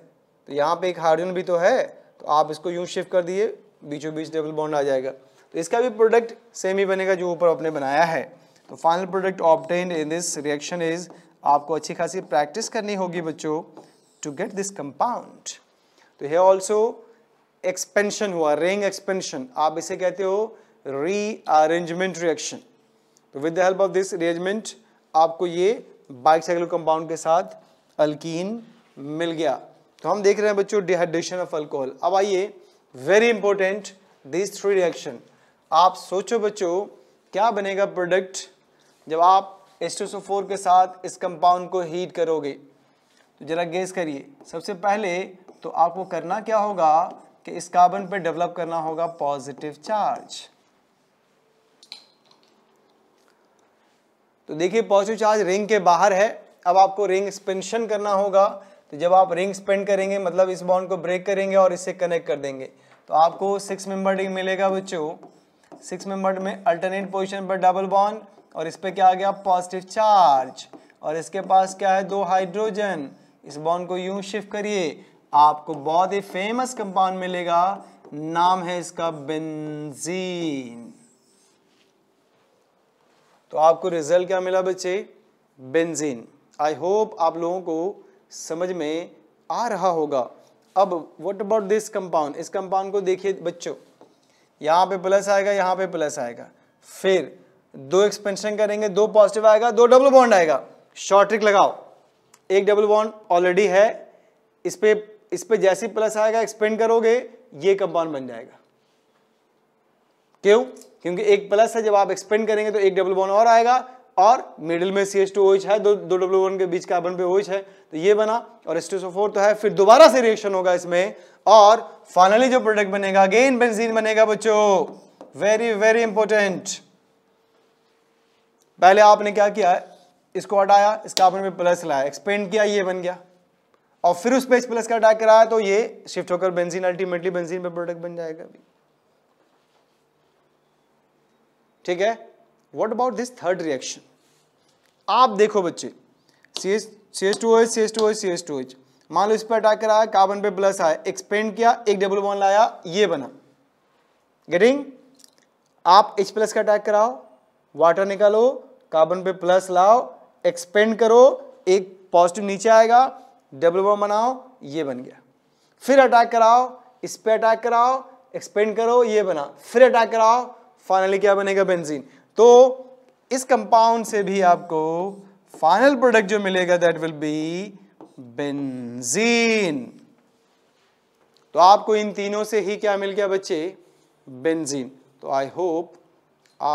तो यहाँ पे एक हाइड्रोजन भी तो है तो आप इसको यूं शिफ्ट कर दिए बीचों बीच डबल बॉन्ड आ जाएगा तो इसका भी प्रोडक्ट सेम ही बनेगा जो ऊपर आपने बनाया है तो final product obtained in this reaction is आपको अच्छी खासी प्रैक्टिस करनी होगी बच्चों टू गेट दिस कंपाउंड तो हे ऑल्सो एक्सपेंशन हुआ रिंग एक्सपेंशन आप इसे कहते हो रीअरेंजमेंट रिएक्शन तो with the help of this arrangement आपको ये बाइकसाइकिल कंपाउंड के साथ अल्कीन मिल गया तो हम देख रहे हैं बच्चों डिहाइड्रेशन ऑफ अल्कोहल अब आइए very important this three reaction आप सोचो बच्चों क्या बनेगा प्रोडक्ट जब आप फोर के साथ इस कंपाउंड को हीट करोगे तो ज़रा गेस करिए सबसे पहले तो आपको करना क्या होगा कि इस कार्बन पे डेवलप करना होगा पॉजिटिव चार्ज तो देखिए पॉजिटिव चार्ज रिंग के बाहर है अब आपको रिंग एक्सपेंशन करना होगा तो जब आप रिंग स्पेंड करेंगे मतलब इस बॉन्ड को ब्रेक करेंगे और इससे कनेक्ट कर देंगे तो आपको सिक्स मेंबर रिंग मिलेगा बच्चों सिक्स मेंबर में अल्टरनेट पोजिशन पर डबल बॉन्ड और इस पर क्या आ गया पॉजिटिव चार्ज और इसके पास क्या है दो हाइड्रोजन इस बॉन्ड को यूं शिफ्ट करिए आपको बहुत ही फेमस कंपाउंड मिलेगा नाम है इसका बेंजीन तो आपको रिजल्ट क्या मिला बच्चे बेंजीन आई होप आप लोगों को समझ में आ रहा होगा अब व्हाट अबाउट दिस कंपाउंड इस कंपाउंड को देखिए बच्चों यहां पे प्लस आएगा यहां पे प्लस आएगा फिर दो एक्सपेंशन करेंगे दो पॉजिटिव आएगा दो डबल बॉन्ड आएगा शॉर्ट ट्रिक लगाओ एक डबल बॉन्ड ऑलरेडी है इस पर इस पर जैसे प्लस आएगा एक्सपेंड करोगे ये कंपाउंड बन जाएगा क्यों क्योंकि एक प्लस है जब आप एक्सपेंड करेंगे तो एक डबल बॉन और आएगा और मिडिल में सी एच टू है दो दो डब्ल्यू वन के बीच कार्बन पे ओइच है तो ये बना और एस टू फोर तो है फिर दोबारा से रिएक्शन होगा इसमें और फाइनली जो प्रोडक्ट बनेगा अगेन बेंजीन बनेगा बच्चों वेरी वेरी इंपॉर्टेंट पहले आपने क्या किया इसको हटाया इसका आपने प्लस लाया एक्सपेंड किया ये बन गया और फिर उस पर एच प्लस का अटैक कराया तो ये शिफ्ट होकर बेंजीन अल्टीमेटली बेंजीन पे प्रोडक्ट बन जाएगा अभी ठीक है what about this third reaction आप देखो बच्चे C S two H C S two H C S two H मान लो इस पर अटैक कराया कार्बन पे प्लस आया एक्सपेंड किया एक डबल वन लाया ये बना गेटिंग आप एच प्लस का अटैक कराओ वाटर निकालो कार्बन पे प्लस लाओ एक्सपेंड करो एक पॉजिटिव नीचे आएगा डब्ल्यू बॉम बनाओ ये बन गया फिर अटैक कराओ इस पर अटैक कराओ एक्सपेंड करो ये बना फिर अटैक कराओ फाइनली क्या बनेगा बेंजीन तो इस कंपाउंड से भी आपको फाइनल प्रोडक्ट जो मिलेगा दैट विल बी बेंजीन तो आपको इन तीनों से ही क्या मिल गया बच्चे बेंजीन तो आई होप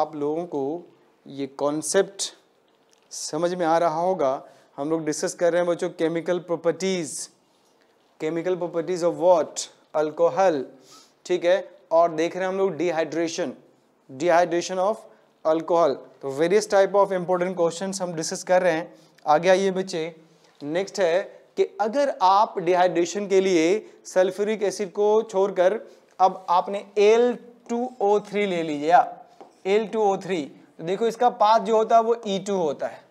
आप लोगों को ये कॉन्सेप्ट समझ में आ रहा होगा हम लोग डिस्कस कर रहे हैं बच्चों chemical properties chemical properties of what alcohol ठीक है और देख रहे हैं हम लोग डिहाइड्रेशन डिहाइड्रेशन ऑफ अल्कोहल तो various type of important question हम डिस्कस कर रहे हैं आगे आइए बच्चे नेक्स्ट है कि अगर आप डिहाइड्रेशन के लिए सल्फ्यूरिक एसिड को छोड़कर अब आपने एल टू ओ थ्री ले लीजिए एल टू ओ थ्री तो देखो इसका पाथ जो होता है वो ई e टू होता है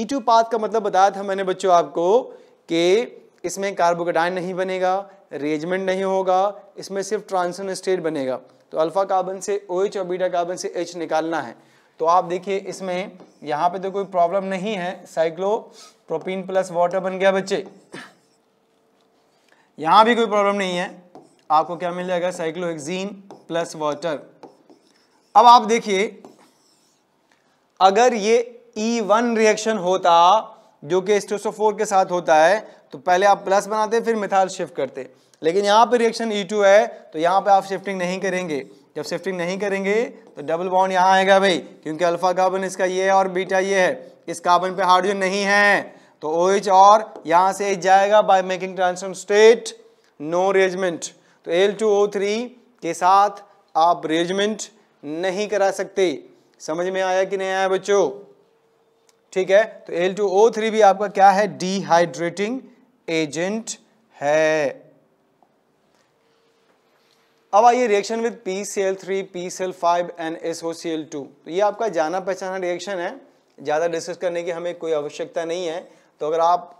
ई टू पाथ का मतलब बताया था मैंने बच्चों आपको कि इसमें कार्बोकेटाइन नहीं बनेगा रेजमेंट नहीं होगा इसमें सिर्फ ट्रांसन स्टेट बनेगा तो अल्फ़ा कार्बन से ओ एच और बीटा कार्बन से एच निकालना है तो आप देखिए इसमें यहाँ पे तो कोई प्रॉब्लम नहीं है साइक्लो प्रोपीन प्लस वाटर बन गया बच्चे यहाँ भी कोई प्रॉब्लम नहीं है आपको क्या मिल जाएगा साइक्लो एक्जीन प्लस वाटर अब आप देखिए अगर ये ई वन रिएक्शन होता जो कि स्टोसोफोर के साथ होता है तो पहले आप प्लस बनाते फिर मिथाल शिफ्ट करते लेकिन यहाँ पे रिएक्शन ई टू है तो यहाँ पे आप शिफ्टिंग नहीं करेंगे जब शिफ्टिंग नहीं करेंगे तो डबल बॉन्ड यहाँ आएगा भाई क्योंकि अल्फा कार्बन इसका ये है और बीटा ये है इस कार्बन पे हाइड्रोजन नहीं है तो ओ OH और यहाँ से एच जाएगा by making transfer state no rearrangement तो एल टू ओ थ्री के साथ आप रेजमेंट नहीं करा सकते समझ में आया कि नहीं आया बच्चों ठीक है तो एल टू ओ थ्री भी आपका क्या है डिहाइड्रेटिंग एजेंट है अब आइए reaction with P C L three P C L five and S O C L two तो ये आपका जाना पहचाना रिएक्शन है ज़्यादा डिस्कस करने की हमें कोई आवश्यकता नहीं है तो अगर आप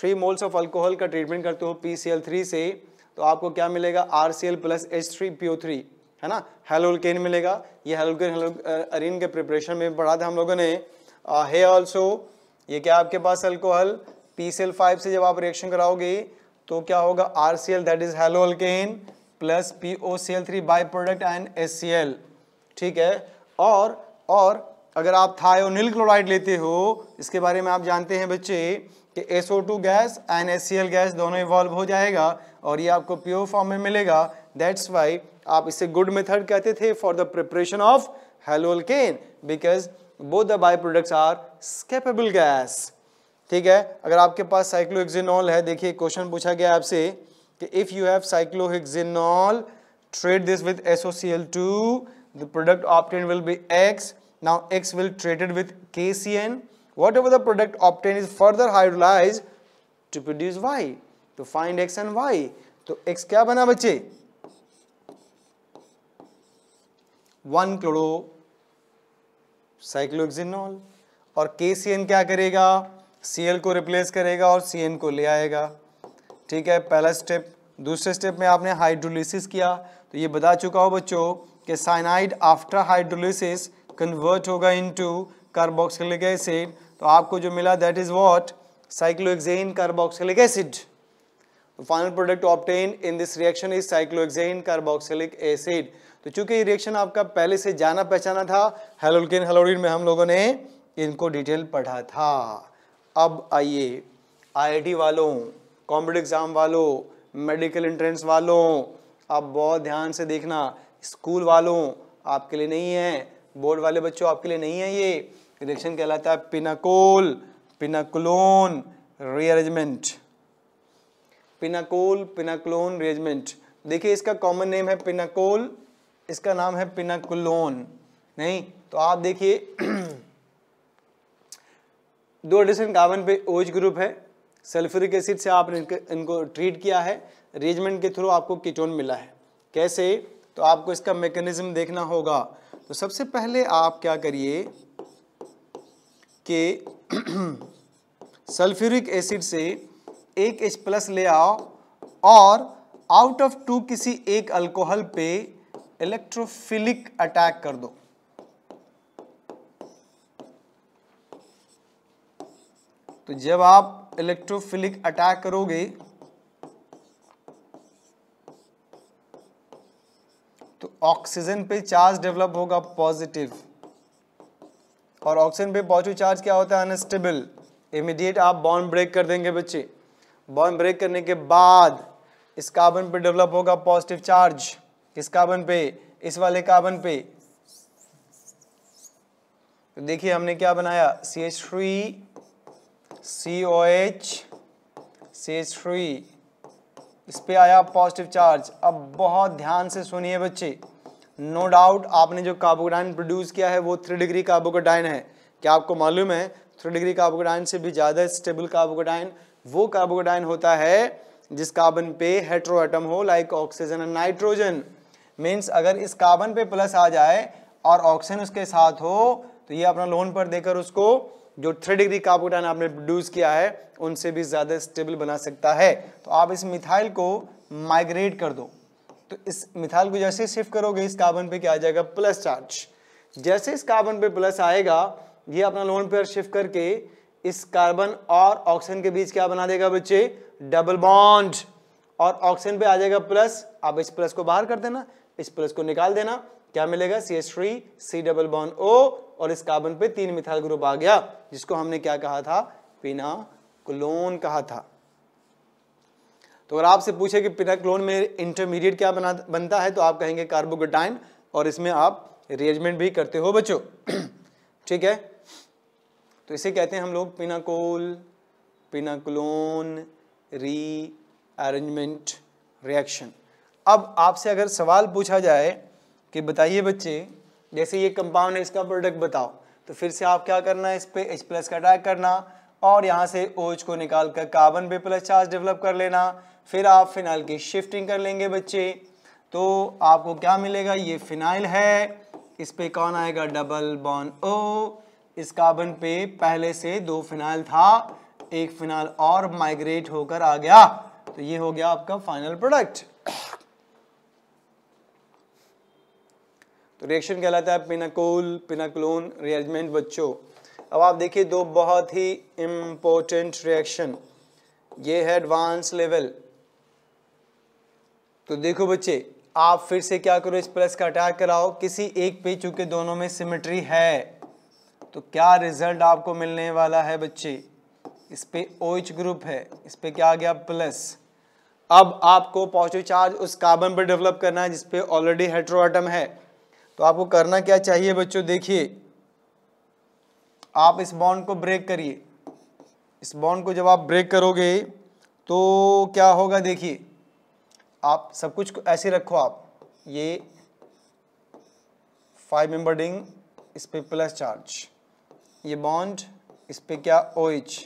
थ्री मोल्स ऑफ अल्कोहल का ट्रीटमेंट करते हो पी सी एल थ्री से तो आपको क्या मिलेगा R C L plus H three P O three है ना हेलोलकेन मिलेगा ये हेलोलकेन हेलो अरिन के प्रिपरेशन में पढ़ा था हम लोगों ने है ऑल्सो ये क्या आपके पास अल्कोहल पी सेल फाइव से जब आप रिएक्शन कराओगे तो क्या होगा R C L that is haloalkane plus P O C L three by product and S C L ठीक है और और अगर आप थायोनिल क्लोराइड लेते हो इसके बारे में आप जानते हैं बच्चे कि SO2 gas and HCl gas दोनों इवॉल्व हो जाएगा और ये आपको प्योर फॉर्म में मिलेगा दैट्स वाई आप इसे गुड मेथड कहते थे for the preparation of haloalkane because both the by products are escapable gas ठीक है अगर आपके पास साइक्लोहेक्सिनॉल है देखिए क्वेश्चन पूछा गया आपसे कि if you have cyclohexanol treat this with S C L two the product obtained will be X now X will treated with K C N whatever the product obtained is further hydrolyse to produce Y to find X and Y तो X क्या बना बच्चे one chloro साइक्लोक्सिनॉल और के क्या करेगा सी को replace करेगा और सी को ले आएगा ठीक है पहला स्टेप दूसरे स्टेप में आपने हाइड्रोलिसिस किया तो ये बता चुका हो बच्चों कि साइनाइड आफ्टर हाइड्रोलिसिस कन्वर्ट होगा इनटू कार्बोक्सिलिक एसिड तो आपको जो मिला that is what cyclohexane carboxylic acid final product obtained in this reaction is cyclohexane carboxylic acid तो चूंकि ये रिएक्शन आपका पहले से जाना पहचाना था हेलोलकिन हेलोडीन में हम लोगों ने इनको डिटेल पढ़ा था अब आइए आई वालों कॉम्पिट एग्ज़ाम वालों मेडिकल इंट्रेंस वालों आप बहुत ध्यान से देखना स्कूल वालों आपके लिए नहीं है बोर्ड वाले बच्चों आपके लिए नहीं है ये रिएक्शन कहलाता है pinacol pinacolone rearrangement pinacol pinacolone rearrangement देखिए इसका कॉमन नेम है पिनाकोल इसका नाम है पिनाकुलोन नहीं तो आप देखिए दो डिसन कार्बन पे ओज ग्रुप है सल्फ्यूरिक एसिड से आपने इनको ट्रीट किया है रेजमेंट के थ्रू आपको कीटोन मिला है कैसे तो आपको इसका मैकेनिज्म देखना होगा तो सबसे पहले आप क्या करिए कि सल्फ्यूरिक एसिड से एक एच प्लस ले आओ और आउट ऑफ टू किसी एक अल्कोहल पे इलेक्ट्रोफिलिक अटैक कर दो तो जब आप इलेक्ट्रोफिलिक अटैक करोगे तो ऑक्सीजन पे चार्ज डेवलप होगा पॉजिटिव और ऑक्सीजन पे पॉजिटिव चार्ज क्या होता है अनस्टेबल इमीडिएट आप बॉन्ड ब्रेक कर देंगे बच्चे बॉन्ड ब्रेक करने के बाद इस कार्बन पे डेवलप होगा पॉजिटिव चार्ज किस कार्बन पे इस वाले कार्बन पे तो देखिए हमने क्या बनाया C H three C O H C H three इस पर आया पॉजिटिव चार्ज अब बहुत ध्यान से सुनिए बच्चे नो no डाउट आपने जो कार्बोडाइन प्रोड्यूस किया है वो थ्री डिग्री कार्बोकोडाइन है क्या आपको मालूम है थ्री डिग्री कार्बोकोडाइन से भी ज़्यादा स्टेबल कार्बोकोडाइन वो कार्बोकोडाइन होता है जिस कार्बन पे हेट्रो एटम हो like oxygen and nitrogen means अगर इस कार्बन पे प्लस आ जाए और ऑक्सीजन उसके साथ हो तो ये अपना लोन पर देकर उसको जो थ्री डिग्री कार्बोटाइन आपने प्रोड्यूस किया है उनसे भी ज़्यादा स्टेबल बना सकता है तो आप इस मिथाइल को माइग्रेट कर दो तो इस मिथाइल को जैसे शिफ्ट करोगे इस कार्बन पे क्या आ जाएगा प्लस चार्ज जैसे इस कार्बन पे प्लस आएगा ये अपना लोन पेयर शिफ्ट करके इस कार्बन और ऑक्सीजन के बीच क्या बना देगा बच्चे डबल बॉन्ड और ऑक्सीजन पे आ जाएगा प्लस आप इस प्लस को बाहर कर देना इस प्लस को निकाल देना क्या मिलेगा C S three C double bond O और इस कार्बन पे तीन मिथाइल ग्रुप आ गया जिसको हमने क्या कहा था पिना क्लोन कहा था तो अगर आपसे पूछे कि पिना क्लोन में इंटरमीडिएट क्या बना बनता है तो आप कहेंगे कार्बोगोटाइन और इसमें आप रिएजमेंट भी करते हो बच्चों ठीक है तो इसे कहते हैं हम लोग पिनाकोल पिनाक्लोन री अरेंजमेंट रिएक्शन अब आपसे अगर सवाल पूछा जाए कि बताइए बच्चे जैसे ये कंपाउंड है इसका प्रोडक्ट बताओ तो फिर से आप क्या करना है इस पर एच प्लस का अटैक करना और यहाँ से ओज को निकाल कर कार्बन पे प्लस चार्ज डेवलप कर लेना फिर आप फिनाइल की शिफ्टिंग कर लेंगे बच्चे तो आपको क्या मिलेगा ये फिनाइल है इस पे कौन आएगा डबल बॉन ओ इस कार्बन पे पहले से दो फिनाइल था एक फिनाइल और माइग्रेट होकर आ गया तो ये हो गया आपका फाइनल प्रोडक्ट तो रिएक्शन कहलाता है पिनाकोल पिनाक्लोन रिएजमेंट बच्चों अब आप देखिए दो बहुत ही इम्पोर्टेंट रिएक्शन ये है एडवांस लेवल तो देखो बच्चे आप फिर से क्या करो इस प्लस का अटैक कराओ किसी एक पे चूंकि दोनों में सिमेट्री है तो क्या रिजल्ट आपको मिलने वाला है बच्चे इस पे ओइच OH ग्रुप है इस पे क्या आ गया प्लस अब आपको पॉजिटिव चार्ज उस कार्बन पर डेवलप करना है जिसपे ऑलरेडी हेट्रो आइटम है तो आपको करना क्या चाहिए बच्चों देखिए आप इस बॉन्ड को ब्रेक करिए इस बॉन्ड को जब आप ब्रेक करोगे तो क्या होगा देखिए आप सब कुछ ऐसे रखो आप ये फाइव मेंबर डिंग इस पर प्लस चार्ज ये बॉन्ड इस पर क्या ओ OH,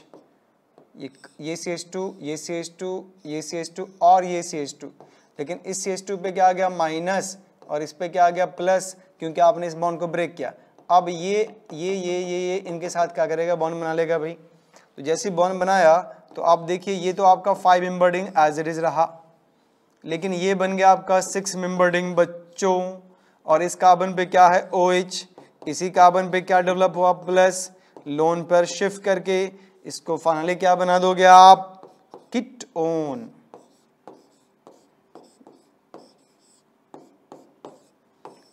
ये ये सी एच टू ये सी एच टू ये सी एच टू और ये सी एच टू लेकिन इस सी एच टू पर क्या आ गया माइनस और इस पर क्या आ गया प्लस क्योंकि आपने इस बॉन्ड को ब्रेक किया अब ये ये ये ये ये इनके साथ क्या करेगा बॉन्ड बना लेगा भाई तो जैसे बॉन्ड बनाया तो आप देखिए ये तो आपका फाइव डिंग एज इट इज़ रहा लेकिन ये बन गया आपका सिक्स डिंग बच्चों और इस कार्बन पे क्या है ओ OH, इसी कार्बन पे क्या डेवलप हुआ प्लस लोन पर शिफ्ट करके इसको फाइनली क्या बना दोगे आप किट ओन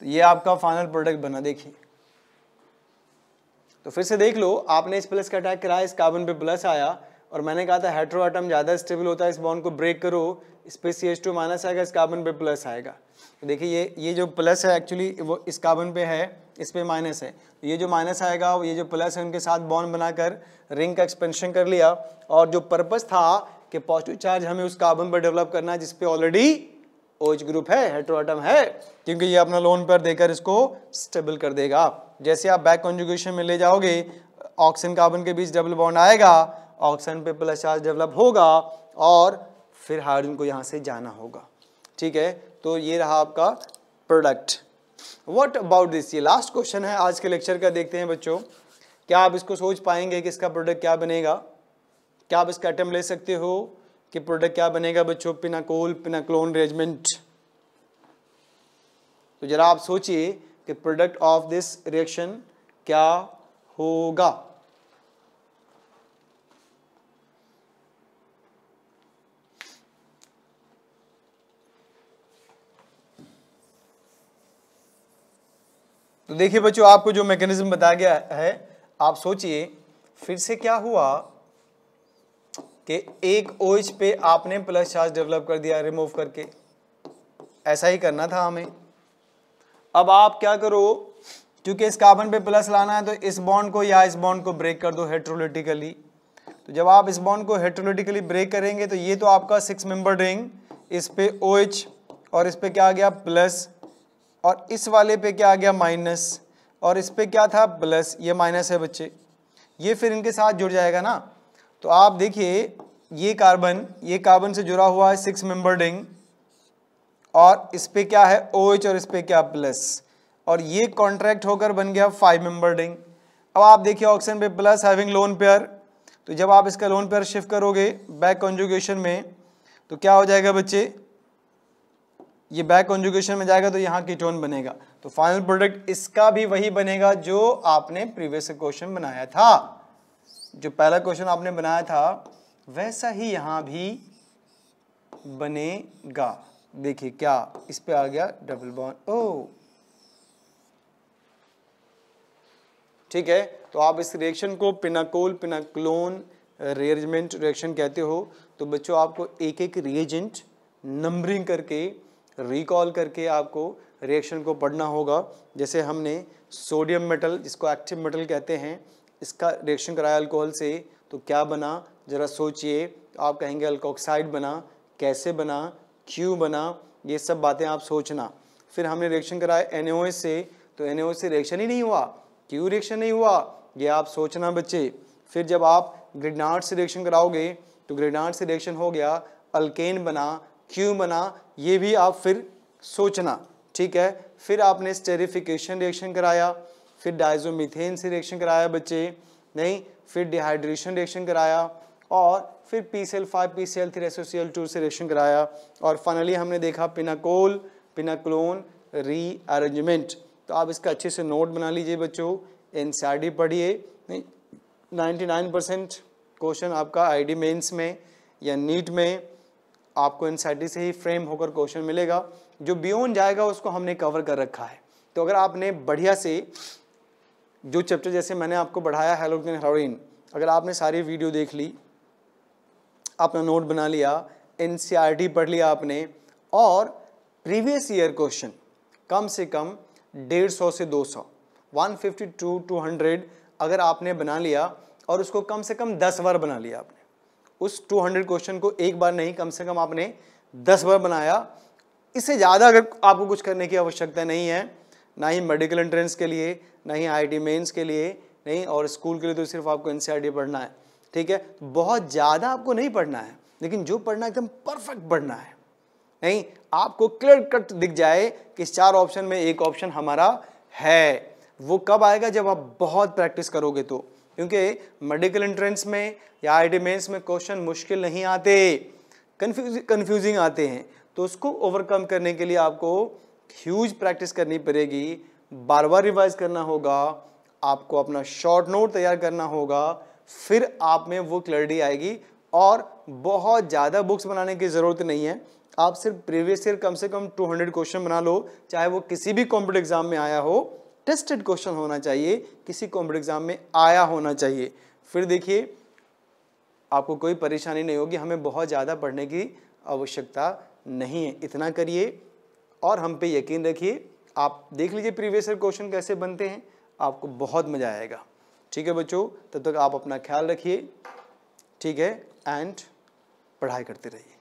तो ये आपका फाइनल प्रोडक्ट बना देखिए तो फिर से देख लो आपने इस प्लस का अटैक कराया इस कार्बन पे प्लस आया और मैंने कहा था हेट्रो आइटम ज़्यादा स्टेबल होता है इस बॉन्ड को ब्रेक करो इस पर सी एच टू माइनस आएगा इस कार्बन पे प्लस आएगा तो देखिए ये ये जो प्लस है एक्चुअली वो इस कार्बन पे है इस पर माइनस है तो ये जो माइनस आएगा ये जो प्लस है उनके साथ बॉन्ड बनाकर रिंग का एक्सपेंशन कर लिया और जो पर्पज़ था कि पॉजिटिव चार्ज हमें उस कार्बन पर डेवलप करना है जिसपे ऑलरेडी ओएच ग्रुप है हेट्रोएटम है क्योंकि ये अपना लोन पर देकर इसको स्टेबल कर देगा जैसे आप बैक कॉन्जुगेशन में ले जाओगे ऑक्सीजन कार्बन के बीच डबल बॉन्ड आएगा ऑक्सीजन पे प्लस चार्ज डेवलप होगा और फिर हाइड्रोजन को यहाँ से जाना होगा ठीक है तो ये रहा आपका प्रोडक्ट वट अबाउट दिस ये लास्ट क्वेश्चन है आज के लेक्चर का देखते हैं बच्चों क्या आप इसको सोच पाएंगे कि इसका प्रोडक्ट क्या बनेगा क्या आप इसका आइटम ले सकते हो कि प्रोडक्ट क्या बनेगा बच्चों पिनाकोल पिनाक्लोन रेजमेंट तो जरा आप सोचिए कि प्रोडक्ट ऑफ दिस रिएक्शन क्या होगा तो देखिए बच्चों आपको जो मैकेनिज्म बताया गया है आप सोचिए फिर से क्या हुआ कि एक ओज पे आपने प्लस चार्ज डेवलप कर दिया रिमूव करके ऐसा ही करना था हमें अब आप क्या करो क्योंकि इस कार्बन पे प्लस लाना है तो इस बॉन्ड को या इस बॉन्ड को ब्रेक कर दो हेट्रोलिटिकली तो जब आप इस बॉन्ड को हेट्रोलिटिकली ब्रेक करेंगे तो ये तो आपका सिक्स मेंबर रिंग इस पे ओ OH और इस पे क्या आ गया प्लस और इस वाले पे क्या आ गया माइनस और इस पे क्या था प्लस ये माइनस है बच्चे ये फिर इनके साथ जुड़ जाएगा ना तो आप देखिए ये कार्बन ये कार्बन से जुड़ा हुआ है सिक्स मेंबर रिंग और इस पर क्या है ओ OH और इस पर क्या प्लस और ये कॉन्ट्रैक्ट होकर बन गया फाइव मेंबर रिंग अब आप देखिए ऑक्सीजन पे प्लस हैविंग लोन पेयर तो जब आप इसका लोन पेयर शिफ्ट करोगे बैक कॉन्जुगेशन में तो क्या हो जाएगा बच्चे ये बैक कॉन्जुगेशन में जाएगा तो यहाँ कीटोन बनेगा तो फाइनल प्रोडक्ट इसका भी वही बनेगा जो आपने प्रीवियस क्वेश्चन बनाया था जो पहला क्वेश्चन आपने बनाया था वैसा ही यहाँ भी बनेगा देखिए क्या इस पे आ गया डबल बॉन्ड ओ ठीक है तो आप इस रिएक्शन को पिनाकोल पिनाक्लोन रिएजमेंट रिएक्शन कहते हो तो बच्चों आपको एक एक रिएजेंट नंबरिंग करके रिकॉल करके आपको रिएक्शन को पढ़ना होगा जैसे हमने सोडियम मेटल जिसको एक्टिव मेटल कहते हैं इसका रिएक्शन कराया अल्कोहल से तो क्या बना ज़रा सोचिए आप कहेंगे अल्कोक्साइड बना कैसे बना क्यों बना ये सब बातें आप सोचना फिर हमने रिएक्शन कराया एन से तो एन से रिएक्शन ही नहीं हुआ क्यों रिएक्शन नहीं हुआ ये आप सोचना बच्चे फिर जब आप ग्रिडनाट से रिएक्शन कराओगे तो ग्रिडनाट से रिएक्शन हो गया अल्केन बना क्यों बना ये भी आप फिर सोचना ठीक है फिर आपने स्टेरिफिकेशन रिएक्शन कराया फिर डाइजोमीथेन से रिएक्शन कराया बच्चे नहीं फिर डिहाइड्रेशन रिएक्शन कराया और फिर P C L five P C L three S O C L two से रिएक्शन कराया और फाइनली हमने देखा पिनाकोल पिनाक्लोन रीअरेंजमेंट तो आप इसका अच्छे से नोट बना लीजिए बच्चों एन सी आर डी पढ़िए नहीं नाइन्टी नाइन परसेंट क्वेश्चन आपका आई डी मेन्स में या नीट में आपको एन सी आर डी से ही फ्रेम होकर क्वेश्चन मिलेगा जो बियॉन्ड जाएगा उसको हमने कवर कर रखा है तो अगर आपने बढ़िया से जो चैप्टर जैसे मैंने आपको बढ़ाया हेलोजन हेरोइन अगर आपने सारी वीडियो देख ली आपने नोट बना लिया एन e पढ़ लिया आपने और प्रीवियस ईयर क्वेश्चन कम से कम डेढ़ सौ से दो सौ one fifty to two hundred अगर आपने बना लिया और उसको कम से कम दस बार बना लिया आपने उस टू हंड्रेड क्वेश्चन को एक बार नहीं कम से कम आपने दस बार बनाया इससे ज़्यादा अगर आपको कुछ करने की आवश्यकता नहीं है ना ही मेडिकल एंट्रेंस के लिए ना ही आई मेंस के लिए नहीं और स्कूल के लिए तो सिर्फ आपको एन e पढ़ना है ठीक है तो बहुत ज़्यादा आपको नहीं पढ़ना है लेकिन जो पढ़ना एकदम परफेक्ट पढ़ना है नहीं आपको क्लियर कट दिख जाए कि इस चार ऑप्शन में एक ऑप्शन हमारा है वो कब आएगा जब आप बहुत प्रैक्टिस करोगे तो क्योंकि मेडिकल एंट्रेंस में या आई मेंस में क्वेश्चन मुश्किल नहीं आते कन्फ्यूज कन्फ्यूजिंग आते हैं तो उसको ओवरकम करने के लिए आपको ह्यूज प्रैक्टिस करनी पड़ेगी बार बार रिवाइज करना होगा आपको अपना शॉर्ट नोट तैयार करना होगा फिर आप में वो क्लैरिटी आएगी और बहुत ज़्यादा बुक्स बनाने की ज़रूरत नहीं है आप सिर्फ प्रीवियस ईयर कम से कम 200 क्वेश्चन बना लो चाहे वो किसी भी कॉम्पिट एग्जाम में आया हो टेस्टेड क्वेश्चन होना चाहिए किसी कॉम्पिट एग्जाम में आया होना चाहिए फिर देखिए आपको कोई परेशानी नहीं होगी हमें बहुत ज़्यादा पढ़ने की आवश्यकता नहीं है इतना करिए और हम पे यकीन रखिए आप देख लीजिए प्रीवियस ईयर क्वेश्चन कैसे बनते हैं आपको बहुत मज़ा आएगा ठीक है बच्चों तब तक आप अपना ख्याल रखिए ठीक है एंड पढ़ाई करते रहिए